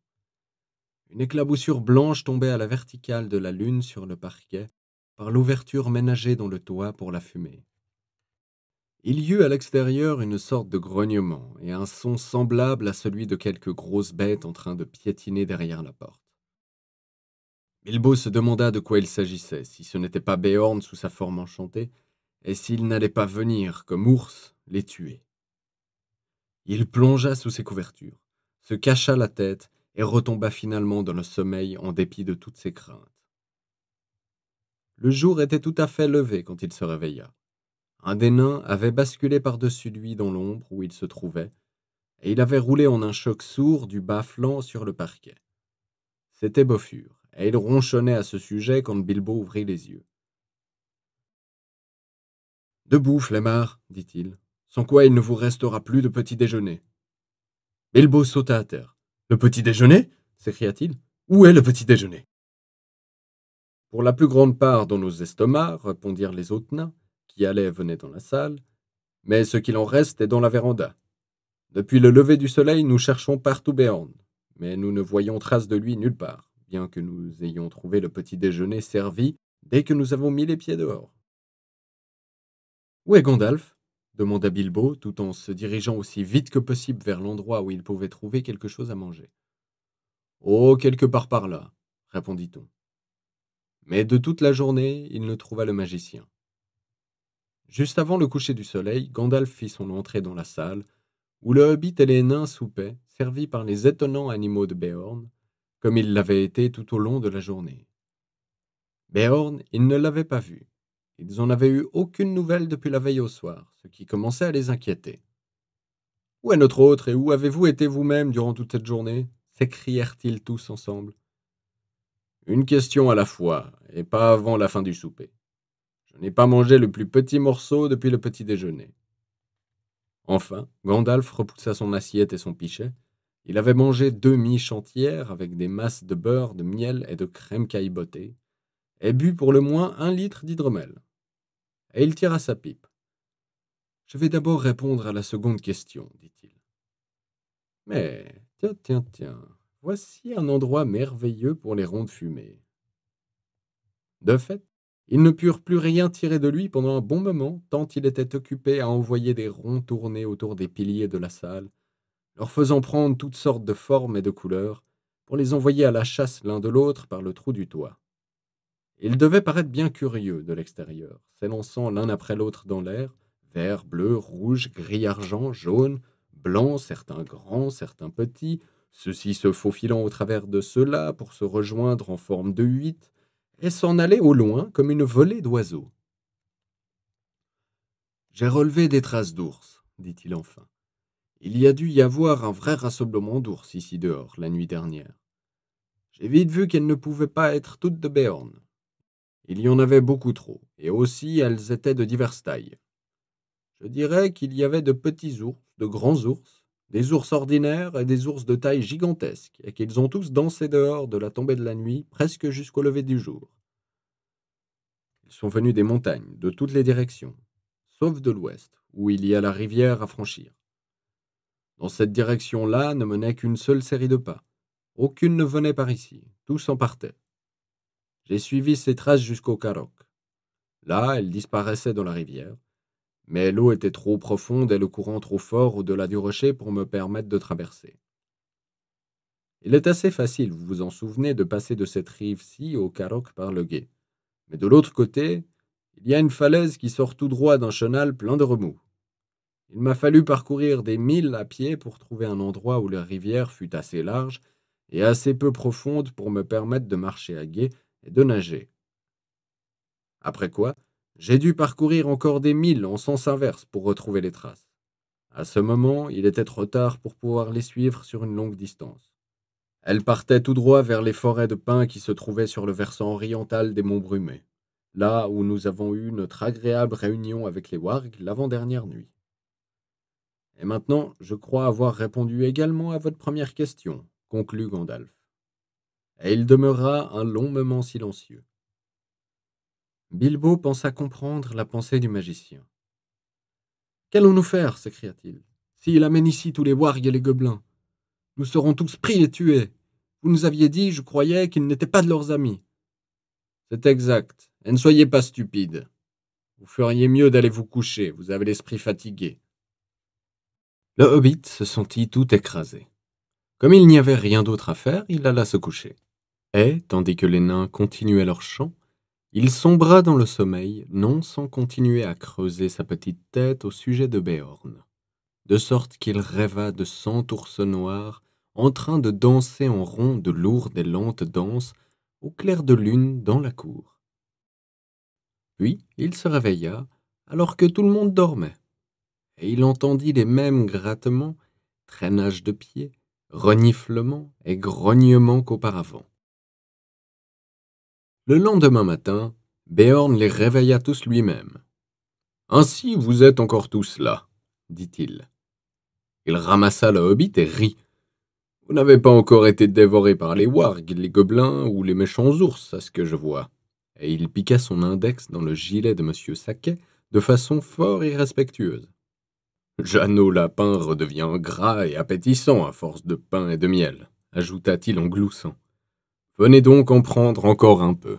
A: Une éclaboussure blanche tombait à la verticale de la lune sur le parquet, par l'ouverture ménagée dans le toit pour la fumée. Il y eut à l'extérieur une sorte de grognement et un son semblable à celui de quelques grosses bêtes en train de piétiner derrière la porte. Bilbo se demanda de quoi il s'agissait, si ce n'était pas Béorn sous sa forme enchantée, et s'il n'allait pas venir, comme ours, les tuer. Il plongea sous ses couvertures, se cacha la tête et retomba finalement dans le sommeil en dépit de toutes ses craintes. Le jour était tout à fait levé quand il se réveilla. Un des nains avait basculé par-dessus lui dans l'ombre où il se trouvait, et il avait roulé en un choc sourd du bas flanc sur le parquet. C'était bofur, et il ronchonnait à ce sujet quand Bilbo ouvrit les yeux. Debout, flemmard, dit-il, sans quoi il ne vous restera plus de petit déjeuner. Bilbo sauta à terre. Le petit déjeuner s'écria-t-il. Où est le petit déjeuner Pour la plus grande part dans nos estomacs, répondirent les autres nains, qui allait et venait dans la salle, mais ce qu'il en reste est dans la véranda. Depuis le lever du soleil, nous cherchons partout Béorn, mais nous ne voyons trace de lui nulle part, bien que nous ayons trouvé le petit déjeuner servi dès que nous avons mis les pieds dehors. Où est Gandalf demanda Bilbo, tout en se dirigeant aussi vite que possible vers l'endroit où il pouvait trouver quelque chose à manger. Oh, quelque part par là, répondit-on. Mais de toute la journée, il ne trouva le magicien. Juste avant le coucher du soleil, Gandalf fit son entrée dans la salle, où le hobbit et les nains soupaient, servis par les étonnants animaux de Béorn, comme ils l'avaient été tout au long de la journée. Béorn, ils ne l'avaient pas vu. Ils n'en avaient eu aucune nouvelle depuis la veille au soir, ce qui commençait à les inquiéter. Où est notre autre et où avez-vous été vous-même durant toute cette journée s'écrièrent-ils tous ensemble. Une question à la fois, et pas avant la fin du souper, n'ai pas mangé le plus petit morceau depuis le petit déjeuner. Enfin, Gandalf repoussa son assiette et son pichet. Il avait mangé deux miches entières avec des masses de beurre, de miel et de crème caillebotée, et bu pour le moins un litre d'hydromel. Et il tira sa pipe. Je vais d'abord répondre à la seconde question, dit-il. Mais, tiens, tiens, tiens, voici un endroit merveilleux pour les rondes fumées. De fait, ils ne purent plus rien tirer de lui pendant un bon moment, tant il était occupé à envoyer des ronds tournés autour des piliers de la salle, leur faisant prendre toutes sortes de formes et de couleurs, pour les envoyer à la chasse l'un de l'autre par le trou du toit. Ils devaient paraître bien curieux de l'extérieur, s'élançant l'un après l'autre dans l'air, vert, bleu, rouge, gris argent, jaune, blanc, certains grands, certains petits, ceux-ci se faufilant au travers de ceux-là pour se rejoindre en forme de huit, et s'en allait au loin comme une volée d'oiseaux. J'ai relevé des traces d'ours, dit-il enfin. Il y a dû y avoir un vrai rassemblement d'ours ici dehors la nuit dernière. J'ai vite vu qu'elles ne pouvaient pas être toutes de Béorn. Il y en avait beaucoup trop, et aussi elles étaient de diverses tailles. Je dirais qu'il y avait de petits ours, de grands ours, des ours ordinaires et des ours de taille gigantesque, et qu'ils ont tous dansé dehors de la tombée de la nuit presque jusqu'au lever du jour. Ils sont venus des montagnes, de toutes les directions, sauf de l'ouest, où il y a la rivière à franchir. Dans cette direction-là ne menait qu'une seule série de pas. Aucune ne venait par ici, tous en partaient. J'ai suivi ces traces jusqu'au Karok. Là, elles disparaissaient dans la rivière, mais l'eau était trop profonde et le courant trop fort au-delà du rocher pour me permettre de traverser. Il est assez facile, vous vous en souvenez, de passer de cette rive-ci au Caroc par le gué. Mais de l'autre côté, il y a une falaise qui sort tout droit d'un chenal plein de remous. Il m'a fallu parcourir des milles à pied pour trouver un endroit où la rivière fut assez large et assez peu profonde pour me permettre de marcher à gué et de nager. Après quoi, j'ai dû parcourir encore des milles en sens inverse pour retrouver les traces. À ce moment, il était trop tard pour pouvoir les suivre sur une longue distance. Elles partaient tout droit vers les forêts de pins qui se trouvaient sur le versant oriental des monts Brumés, là où nous avons eu notre agréable réunion avec les Wargs l'avant-dernière nuit. Et maintenant, je crois avoir répondu également à votre première question, conclut Gandalf. Et il demeura un long moment silencieux. Bilbo pensa comprendre la pensée du magicien. Qu'allons-nous faire s'écria-t-il. S'il amène ici tous les wargs et les gobelins, nous serons tous pris et tués. Vous nous aviez dit, je croyais, qu'ils n'étaient pas de leurs amis. C'est exact. Et ne soyez pas stupides. Vous feriez mieux d'aller vous coucher, vous avez l'esprit fatigué. Le hobbit se sentit tout écrasé. Comme il n'y avait rien d'autre à faire, il alla se coucher. Et, tandis que les nains continuaient leur chant, il sombra dans le sommeil, non sans continuer à creuser sa petite tête au sujet de Béorn, de sorte qu'il rêva de cent ours noirs en train de danser en rond de lourdes et lentes danses au clair de lune dans la cour. Puis il se réveilla alors que tout le monde dormait, et il entendit les mêmes grattements, traînages de pieds, reniflements et grognements qu'auparavant. Le lendemain matin, Béorn les réveilla tous lui-même. Ainsi vous êtes encore tous là, dit-il. Il ramassa la hobbit et rit. Vous n'avez pas encore été dévoré par les wargs, les gobelins ou les méchants ours, à ce que je vois. Et il piqua son index dans le gilet de M. Saquet de façon fort irrespectueuse. Jeannot Lapin redevient gras et appétissant à force de pain et de miel, ajouta-t-il en gloussant. Venez donc en prendre encore un peu.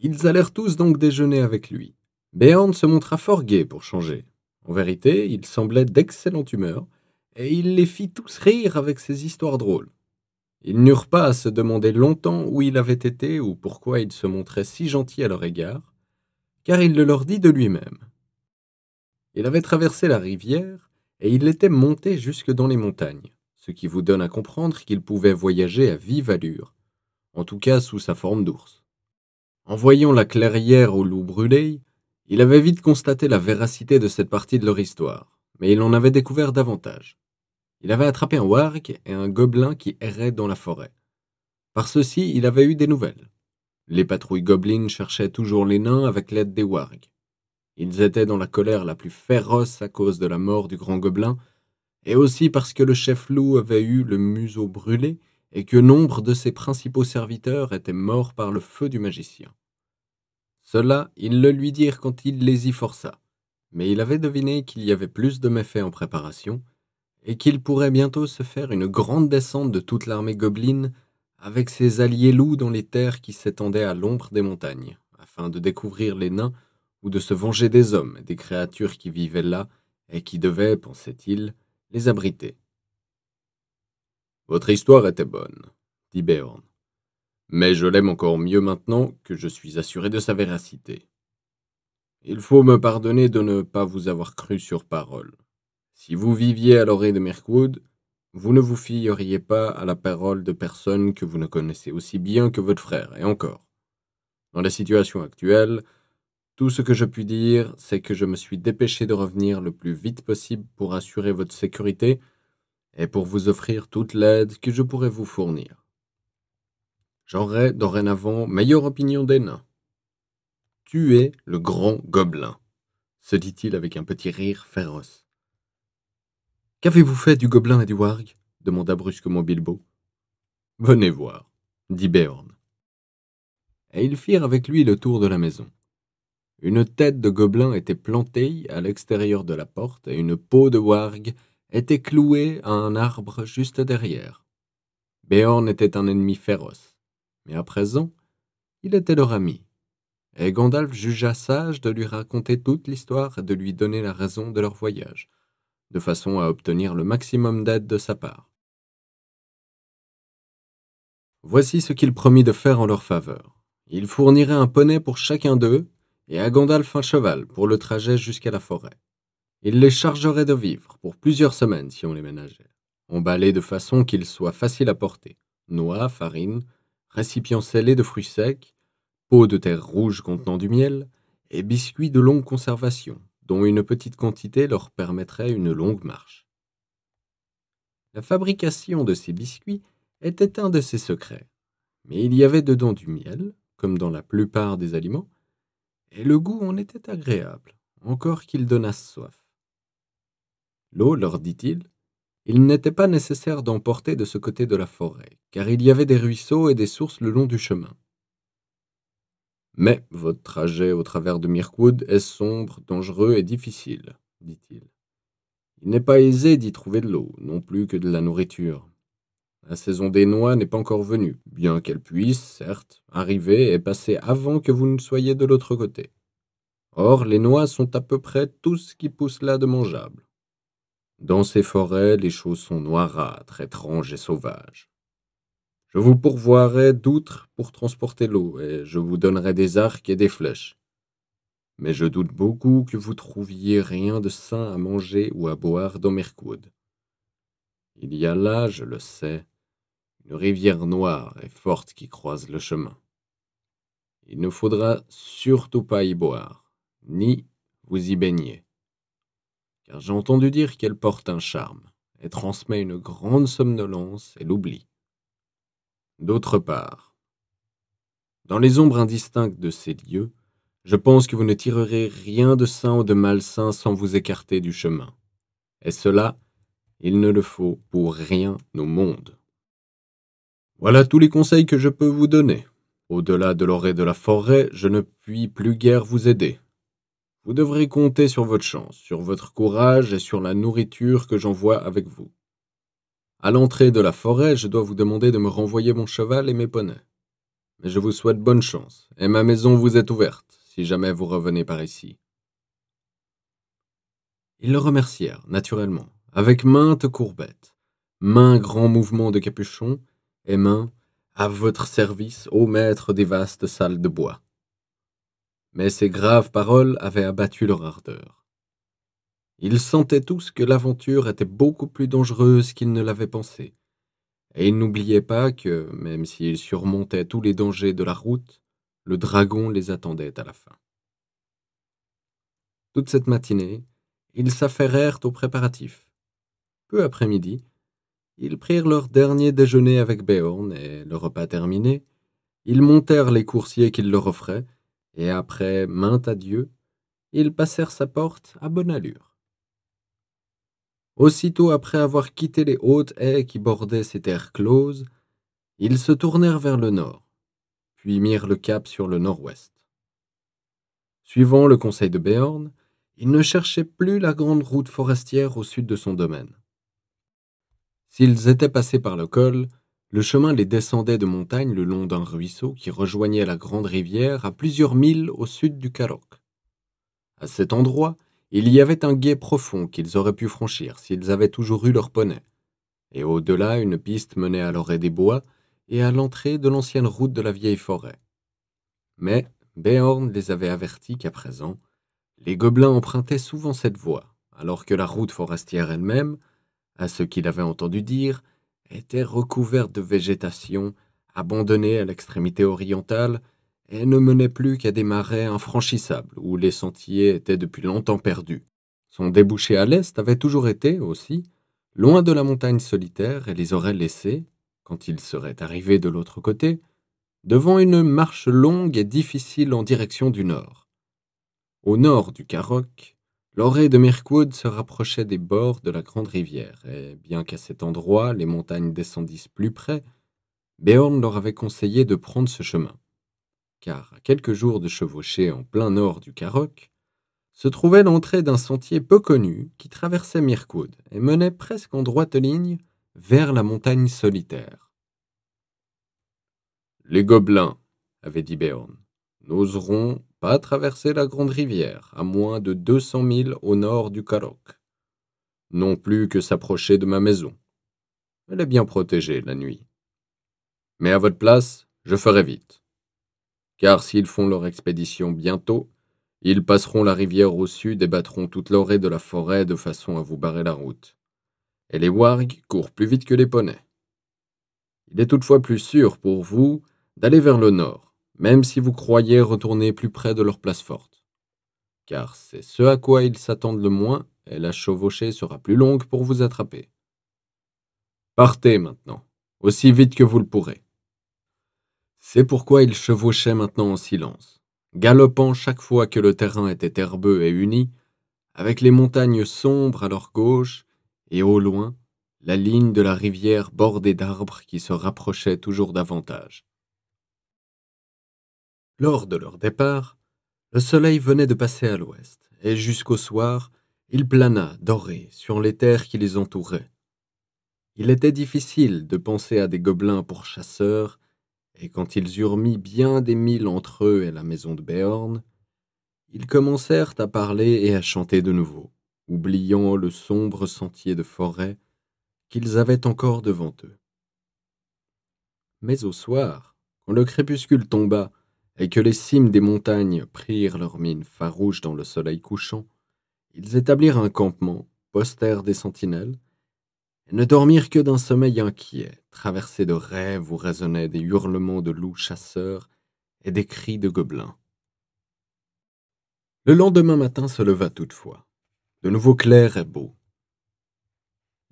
A: Ils allèrent tous donc déjeuner avec lui. Béorn se montra fort gai pour changer. En vérité, il semblait d'excellente humeur, et il les fit tous rire avec ses histoires drôles. Ils n'eurent pas à se demander longtemps où il avait été ou pourquoi il se montrait si gentil à leur égard, car il le leur dit de lui-même. Il avait traversé la rivière, et il était monté jusque dans les montagnes qui vous donne à comprendre qu'il pouvait voyager à vive allure, en tout cas sous sa forme d'ours. En voyant la clairière au loups brûlés, il avait vite constaté la véracité de cette partie de leur histoire, mais il en avait découvert davantage. Il avait attrapé un warg et un gobelin qui erraient dans la forêt. Par ceci, il avait eu des nouvelles. Les patrouilles gobelines cherchaient toujours les nains avec l'aide des wargs. Ils étaient dans la colère la plus féroce à cause de la mort du grand gobelin et aussi parce que le chef loup avait eu le museau brûlé et que nombre de ses principaux serviteurs étaient morts par le feu du magicien. Cela, ils le lui dirent quand il les y força, mais il avait deviné qu'il y avait plus de méfaits en préparation, et qu'il pourrait bientôt se faire une grande descente de toute l'armée gobeline avec ses alliés loups dans les terres qui s'étendaient à l'ombre des montagnes, afin de découvrir les nains ou de se venger des hommes et des créatures qui vivaient là et qui devaient, pensait-il, les abriter. Votre histoire était bonne, dit Béorn, mais je l'aime encore mieux maintenant que je suis assuré de sa véracité. Il faut me pardonner de ne pas vous avoir cru sur parole. Si vous viviez à l'orée de Mirkwood, vous ne vous fieriez pas à la parole de personnes que vous ne connaissez aussi bien que votre frère, et encore. Dans la situation actuelle, tout ce que je puis dire, c'est que je me suis dépêché de revenir le plus vite possible pour assurer votre sécurité et pour vous offrir toute l'aide que je pourrais vous fournir. J'aurai dorénavant meilleure opinion des nains. Tu es le grand gobelin, se dit-il avec un petit rire féroce. Qu'avez-vous fait du gobelin et du warg demanda brusquement Bilbo. Venez voir, dit Béorn. Et ils firent avec lui le tour de la maison. Une tête de gobelin était plantée à l'extérieur de la porte et une peau de warg était clouée à un arbre juste derrière. Béorn était un ennemi féroce, mais à présent, il était leur ami. Et Gandalf jugea sage de lui raconter toute l'histoire et de lui donner la raison de leur voyage, de façon à obtenir le maximum d'aide de sa part. Voici ce qu'il promit de faire en leur faveur. Il fournirait un poney pour chacun d'eux, et à Gandalf un cheval pour le trajet jusqu'à la forêt. Il les chargerait de vivres pour plusieurs semaines si on les ménageait, emballés de façon qu'ils soient faciles à porter, noix, farine, récipients scellés de fruits secs, pots de terre rouge contenant du miel, et biscuits de longue conservation, dont une petite quantité leur permettrait une longue marche. La fabrication de ces biscuits était un de ses secrets, mais il y avait dedans du miel, comme dans la plupart des aliments, et le goût en était agréable, encore qu'il donnasse soif. L'eau, leur dit-il, il n'était pas nécessaire d'emporter de ce côté de la forêt, car il y avait des ruisseaux et des sources le long du chemin. Mais votre trajet au travers de Mirkwood est sombre, dangereux et difficile, dit Il, il n'est pas aisé d'y trouver de l'eau, non plus que de la nourriture. La saison des noix n'est pas encore venue, bien qu'elle puisse, certes, arriver et passer avant que vous ne soyez de l'autre côté. Or, les noix sont à peu près tout ce qui pousse là de mangeable. Dans ces forêts, les choses sont noirâtres, étranges et sauvages. Je vous pourvoirai d'outres pour transporter l'eau, et je vous donnerai des arcs et des flèches. Mais je doute beaucoup que vous trouviez rien de sain à manger ou à boire dans Mercoude. Il y a là, je le sais, une rivière noire et forte qui croise le chemin. Il ne faudra surtout pas y boire, ni vous y baigner, car j'ai entendu dire qu'elle porte un charme et transmet une grande somnolence et l'oubli. D'autre part, dans les ombres indistinctes de ces lieux, je pense que vous ne tirerez rien de sain ou de malsain sans vous écarter du chemin. Et cela, il ne le faut pour rien au monde. Voilà tous les conseils que je peux vous donner. Au-delà de l'orée de la forêt, je ne puis plus guère vous aider. Vous devrez compter sur votre chance, sur votre courage et sur la nourriture que j'envoie avec vous. À l'entrée de la forêt, je dois vous demander de me renvoyer mon cheval et mes poneys. Mais je vous souhaite bonne chance, et ma maison vous est ouverte, si jamais vous revenez par ici. Ils le remercièrent, naturellement, avec maintes courbettes, maints grand mouvement de capuchon, aimant, à votre service, ô maître des vastes salles de bois. Mais ces graves paroles avaient abattu leur ardeur. Ils sentaient tous que l'aventure était beaucoup plus dangereuse qu'ils ne l'avaient pensé, et ils n'oubliaient pas que, même s'ils surmontaient tous les dangers de la route, le dragon les attendait à la fin. Toute cette matinée, ils s'affairèrent aux préparatifs. Peu après midi, ils prirent leur dernier déjeuner avec Béorn, et le repas terminé, ils montèrent les coursiers qu'il leur offraient, et après maint adieu, ils passèrent sa porte à bonne allure. Aussitôt après avoir quitté les hautes haies qui bordaient ces terres closes, ils se tournèrent vers le nord, puis mirent le cap sur le nord-ouest. Suivant le conseil de Béorn, ils ne cherchaient plus la grande route forestière au sud de son domaine. S'ils étaient passés par le col, le chemin les descendait de montagne le long d'un ruisseau qui rejoignait la grande rivière à plusieurs milles au sud du Karok. À cet endroit, il y avait un gué profond qu'ils auraient pu franchir s'ils avaient toujours eu leur poney, et au-delà une piste menait à l'orée des bois et à l'entrée de l'ancienne route de la vieille forêt. Mais Béorn les avait avertis qu'à présent, les gobelins empruntaient souvent cette voie, alors que la route forestière elle-même à ce qu'il avait entendu dire, était recouverte de végétation, abandonnée à l'extrémité orientale, et ne menait plus qu'à des marais infranchissables où les sentiers étaient depuis longtemps perdus. Son débouché à l'est avait toujours été, aussi, loin de la montagne solitaire et les aurait laissés, quand ils seraient arrivés de l'autre côté, devant une marche longue et difficile en direction du nord. Au nord du Caroc, L'oreille de Mirkwood se rapprochait des bords de la grande rivière, et bien qu'à cet endroit les montagnes descendissent plus près, Béorn leur avait conseillé de prendre ce chemin, car à quelques jours de chevauchée en plein nord du Caroc, se trouvait l'entrée d'un sentier peu connu qui traversait Mirkwood et menait presque en droite ligne vers la montagne solitaire. Les gobelins, avait dit Béorn, n'oseront pas traverser la grande rivière, à moins de 200 milles au nord du Karok. Non plus que s'approcher de ma maison. Elle est bien protégée la nuit. Mais à votre place, je ferai vite. Car s'ils font leur expédition bientôt, ils passeront la rivière au sud et battront toute l'orée de la forêt de façon à vous barrer la route. Et les Wargues courent plus vite que les poneys. Il est toutefois plus sûr pour vous d'aller vers le nord même si vous croyez retourner plus près de leur place forte. Car c'est ce à quoi ils s'attendent le moins, et la chevauchée sera plus longue pour vous attraper. Partez maintenant, aussi vite que vous le pourrez. C'est pourquoi ils chevauchaient maintenant en silence, galopant chaque fois que le terrain était herbeux et uni, avec les montagnes sombres à leur gauche, et au loin, la ligne de la rivière bordée d'arbres qui se rapprochait toujours davantage. Lors de leur départ, le soleil venait de passer à l'ouest, et jusqu'au soir, il plana, doré, sur les terres qui les entouraient. Il était difficile de penser à des gobelins pour chasseurs, et quand ils eurent mis bien des milles entre eux et la maison de Béorn, ils commencèrent à parler et à chanter de nouveau, oubliant le sombre sentier de forêt qu'ils avaient encore devant eux. Mais au soir, quand le crépuscule tomba et que les cimes des montagnes prirent leur mine farouche dans le soleil couchant, ils établirent un campement, postèrent des sentinelles, et ne dormirent que d'un sommeil inquiet, traversé de rêves où résonnaient des hurlements de loups chasseurs et des cris de gobelins. Le lendemain matin se leva toutefois, de nouveau clair et beau.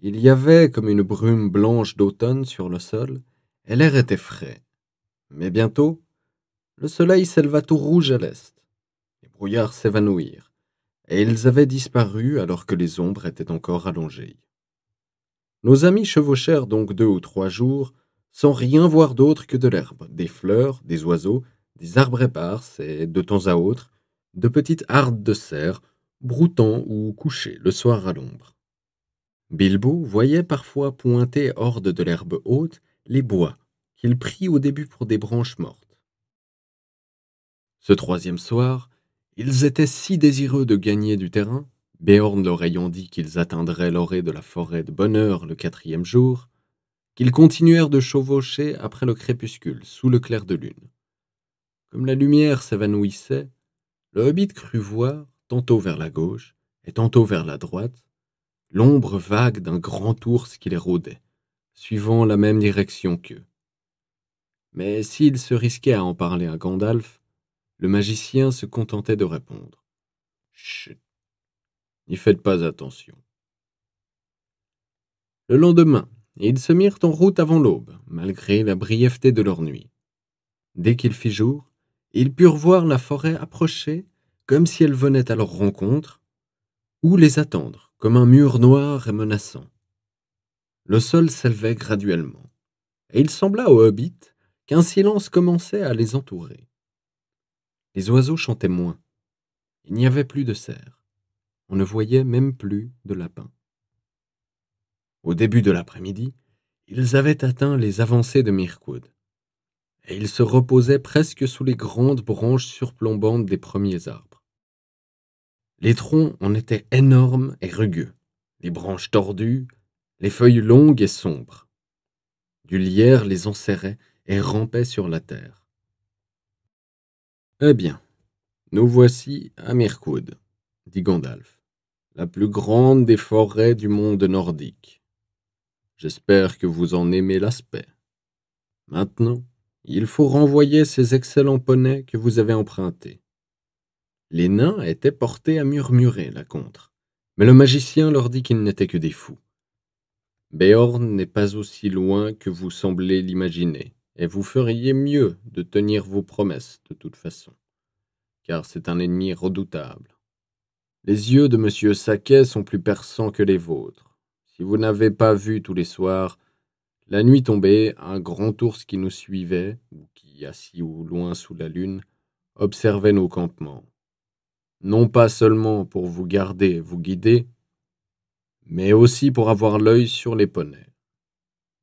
A: Il y avait comme une brume blanche d'automne sur le sol, et l'air était frais. Mais bientôt, le soleil s'éleva tout rouge à l'est. Les brouillards s'évanouirent, et ils avaient disparu alors que les ombres étaient encore allongées. Nos amis chevauchèrent donc deux ou trois jours, sans rien voir d'autre que de l'herbe, des fleurs, des oiseaux, des arbres éparses et, de temps à autre, de petites hardes de serre broutant ou couchées le soir à l'ombre. Bilbo voyait parfois pointer hors de l'herbe haute les bois, qu'il prit au début pour des branches mortes. Ce troisième soir, ils étaient si désireux de gagner du terrain, Béorn leur ayant dit qu'ils atteindraient l'orée de la forêt de Bonheur le quatrième jour, qu'ils continuèrent de chevaucher après le crépuscule, sous le clair de lune. Comme la lumière s'évanouissait, le hobbit crut voir, tantôt vers la gauche et tantôt vers la droite, l'ombre vague d'un grand ours qui les rôdait, suivant la même direction qu'eux. Mais s'il se risquait à en parler à Gandalf, le magicien se contentait de répondre. Chut. N'y faites pas attention. Le lendemain, ils se mirent en route avant l'aube, malgré la brièveté de leur nuit. Dès qu'il fit jour, ils purent voir la forêt approcher comme si elle venait à leur rencontre, ou les attendre comme un mur noir et menaçant. Le sol s'élevait graduellement, et il sembla aux hobbits qu'un silence commençait à les entourer. Les oiseaux chantaient moins. Il n'y avait plus de cerfs. On ne voyait même plus de lapins. Au début de l'après-midi, ils avaient atteint les avancées de Mirkoud, et ils se reposaient presque sous les grandes branches surplombantes des premiers arbres. Les troncs en étaient énormes et rugueux, les branches tordues, les feuilles longues et sombres. Du lierre les enserrait et rampait sur la terre. Eh bien, nous voici à Mirkwood, dit Gandalf, la plus grande des forêts du monde nordique. J'espère que vous en aimez l'aspect. Maintenant, il faut renvoyer ces excellents poneys que vous avez empruntés. Les nains étaient portés à murmurer la contre, mais le magicien leur dit qu'ils n'étaient que des fous. Béorn n'est pas aussi loin que vous semblez l'imaginer et vous feriez mieux de tenir vos promesses de toute façon, car c'est un ennemi redoutable. Les yeux de M. Saquet sont plus perçants que les vôtres. Si vous n'avez pas vu tous les soirs, la nuit tombée, un grand ours qui nous suivait, ou qui, assis au loin sous la lune, observait nos campements. Non pas seulement pour vous garder et vous guider, mais aussi pour avoir l'œil sur les poneys.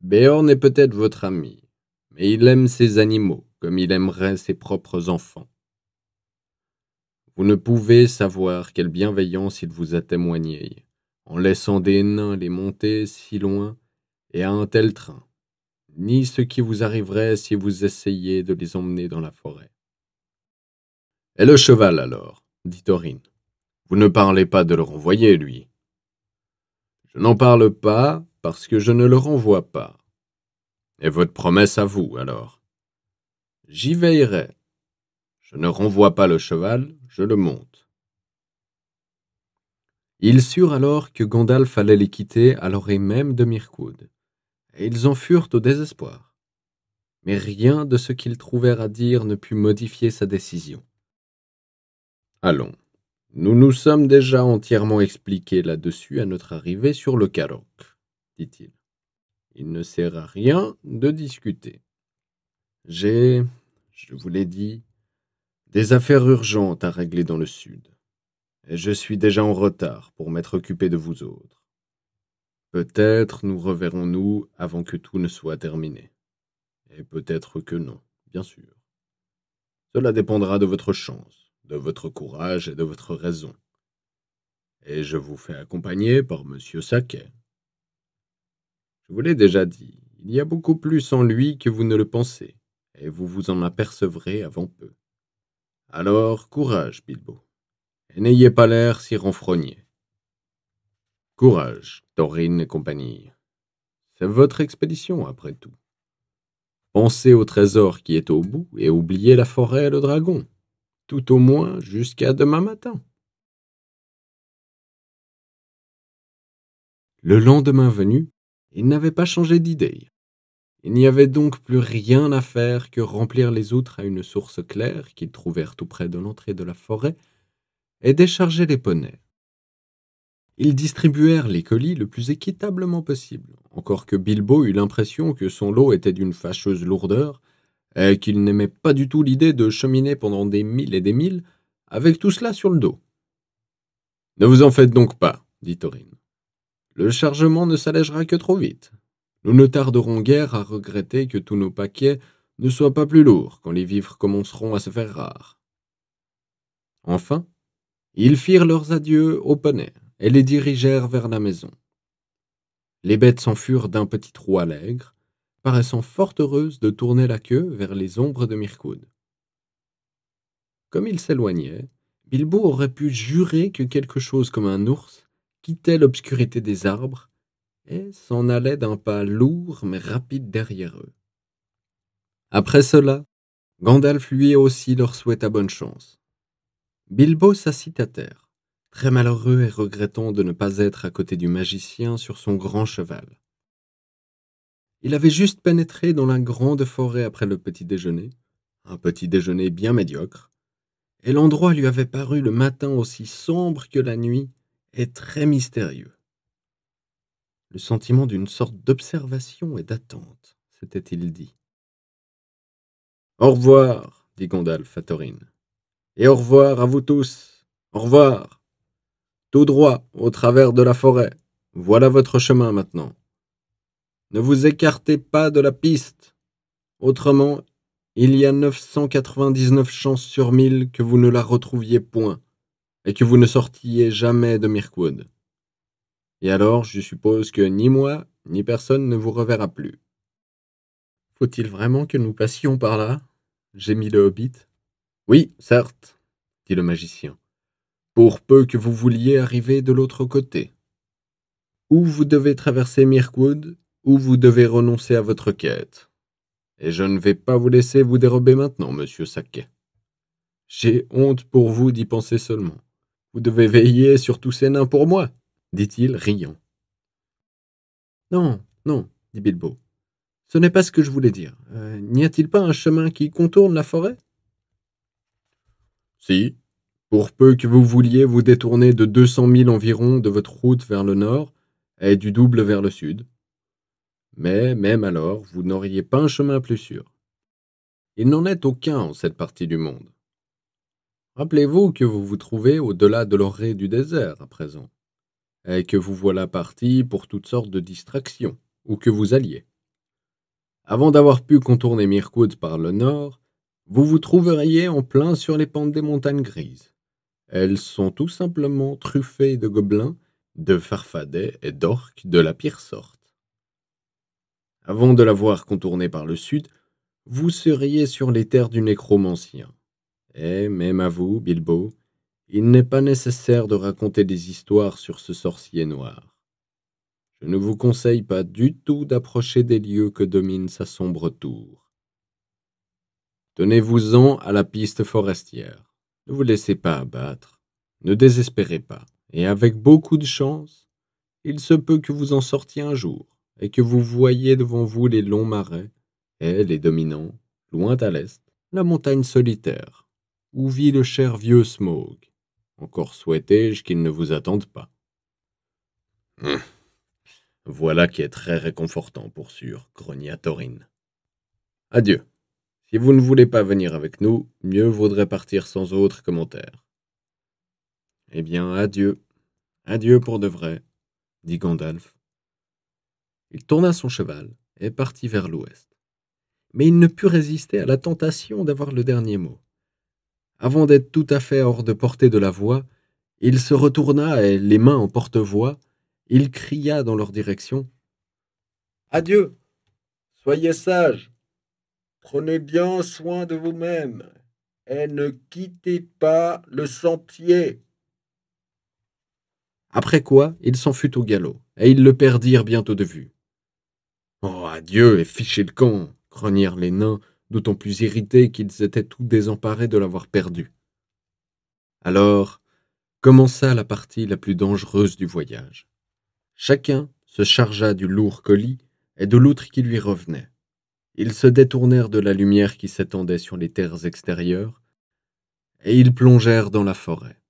A: Béorn est peut-être votre ami, mais il aime ses animaux comme il aimerait ses propres enfants. Vous ne pouvez savoir quelle bienveillance il vous a témoigné, en laissant des nains les monter si loin et à un tel train, ni ce qui vous arriverait si vous essayiez de les emmener dans la forêt. Et le cheval alors, dit Torine. Vous ne parlez pas de le renvoyer, lui. Je n'en parle pas parce que je ne le renvoie pas. Et votre promesse à vous, alors J'y veillerai. Je ne renvoie pas le cheval, je le monte. Ils surent alors que Gandalf allait les quitter à l'oreille même de Mirkwood, et ils en furent au désespoir. Mais rien de ce qu'ils trouvèrent à dire ne put modifier sa décision. Allons, nous nous sommes déjà entièrement expliqués là-dessus à notre arrivée sur le Karok, dit-il. Il ne sert à rien de discuter. J'ai, je vous l'ai dit, des affaires urgentes à régler dans le sud. Et je suis déjà en retard pour m'être occupé de vous autres. Peut-être nous reverrons-nous avant que tout ne soit terminé. Et peut-être que non, bien sûr. Cela dépendra de votre chance, de votre courage et de votre raison. Et je vous fais accompagner par M. Saquet. Je vous l'ai déjà dit, il y a beaucoup plus en lui que vous ne le pensez, et vous vous en apercevrez avant peu. Alors, courage, Bilbo, et n'ayez pas l'air si renfrogné. Courage, Thorin et compagnie. C'est votre expédition, après tout. Pensez au trésor qui est au bout et oubliez la forêt et le dragon, tout au moins jusqu'à demain matin. Le lendemain venu, il n'avait pas changé d'idée. Il n'y avait donc plus rien à faire que remplir les outres à une source claire qu'ils trouvèrent tout près de l'entrée de la forêt et décharger les poneys. Ils distribuèrent les colis le plus équitablement possible, encore que Bilbo eut l'impression que son lot était d'une fâcheuse lourdeur et qu'il n'aimait pas du tout l'idée de cheminer pendant des milles et des milles avec tout cela sur le dos. Ne vous en faites donc pas, dit Thorin le chargement ne s'allégera que trop vite. Nous ne tarderons guère à regretter que tous nos paquets ne soient pas plus lourds quand les vivres commenceront à se faire rares. Enfin, ils firent leurs adieux au poneys et les dirigèrent vers la maison. Les bêtes s'en d'un petit trou allègre, paraissant fort heureuses de tourner la queue vers les ombres de Mirkoud. Comme ils s'éloignaient, Bilbo aurait pu jurer que quelque chose comme un ours quittait l'obscurité des arbres et s'en allait d'un pas lourd mais rapide derrière eux. Après cela, Gandalf lui aussi leur souhaita bonne chance. Bilbo s'assit à terre, très malheureux et regrettant de ne pas être à côté du magicien sur son grand cheval. Il avait juste pénétré dans la grande forêt après le petit déjeuner, un petit déjeuner bien médiocre, et l'endroit lui avait paru le matin aussi sombre que la nuit est très mystérieux. Le sentiment d'une sorte d'observation et d'attente, s'était-il dit. Au revoir, dit Gandalf à Et au revoir à vous tous. Au revoir. Tout droit, au travers de la forêt. Voilà votre chemin maintenant. Ne vous écartez pas de la piste. Autrement, il y a 999 chances sur mille que vous ne la retrouviez point et que vous ne sortiez jamais de Mirkwood. Et alors, je suppose que ni moi, ni personne ne vous reverra plus. Faut-il vraiment que nous passions par là gémit le hobbit. Oui, certes, dit le magicien, pour peu que vous vouliez arriver de l'autre côté. Ou vous devez traverser Mirkwood, ou vous devez renoncer à votre quête. Et je ne vais pas vous laisser vous dérober maintenant, monsieur Saquet. J'ai honte pour vous d'y penser seulement. Vous devez veiller sur tous ces nains pour moi, dit-il, riant. Non, non, dit Bilbo. Ce n'est pas ce que je voulais dire. Euh, n'y a-t-il pas un chemin qui contourne la forêt Si. Pour peu que vous vouliez vous détourner de deux cents milles environ de votre route vers le nord et du double vers le sud. Mais même alors, vous n'auriez pas un chemin plus sûr. Il n'en est aucun en cette partie du monde. Rappelez-vous que vous vous trouvez au-delà de l'orée du désert à présent, et que vous voilà parti pour toutes sortes de distractions, ou que vous alliez. Avant d'avoir pu contourner Mirkoud par le nord, vous vous trouveriez en plein sur les pentes des montagnes grises. Elles sont tout simplement truffées de gobelins, de farfadets et d'orques de la pire sorte. Avant de l'avoir contournée par le sud, vous seriez sur les terres du nécromancien, et eh, même à vous, Bilbo, il n'est pas nécessaire de raconter des histoires sur ce sorcier noir. Je ne vous conseille pas du tout d'approcher des lieux que domine sa sombre tour. Tenez-vous-en à la piste forestière. Ne vous laissez pas abattre. Ne désespérez pas. Et avec beaucoup de chance, il se peut que vous en sortiez un jour et que vous voyiez devant vous les longs marais et les dominants, loin à l'est, la montagne solitaire où vit le cher vieux Smaug Encore souhaitais-je qu'il ne vous attende pas. Hum. Voilà qui est très réconfortant pour sûr, grogna Thorin. Adieu. Si vous ne voulez pas venir avec nous, mieux vaudrait partir sans autre commentaire. Eh bien, adieu. Adieu pour de vrai, dit Gandalf. Il tourna son cheval et partit vers l'ouest. Mais il ne put résister à la tentation d'avoir le dernier mot. Avant d'être tout à fait hors de portée de la voix, il se retourna et, les mains en porte-voix, il cria dans leur direction. Adieu. Soyez sages. Prenez bien soin de vous-même et ne quittez pas le sentier. Après quoi, il s'en fut au galop, et ils le perdirent bientôt de vue. Oh, adieu et fichez le camp, grognèrent les nains d'autant plus irrités qu'ils étaient tout désemparés de l'avoir perdu. Alors commença la partie la plus dangereuse du voyage. Chacun se chargea du lourd colis et de l'outre qui lui revenait. Ils se détournèrent de la lumière qui s'étendait sur les terres extérieures, et ils plongèrent dans la forêt.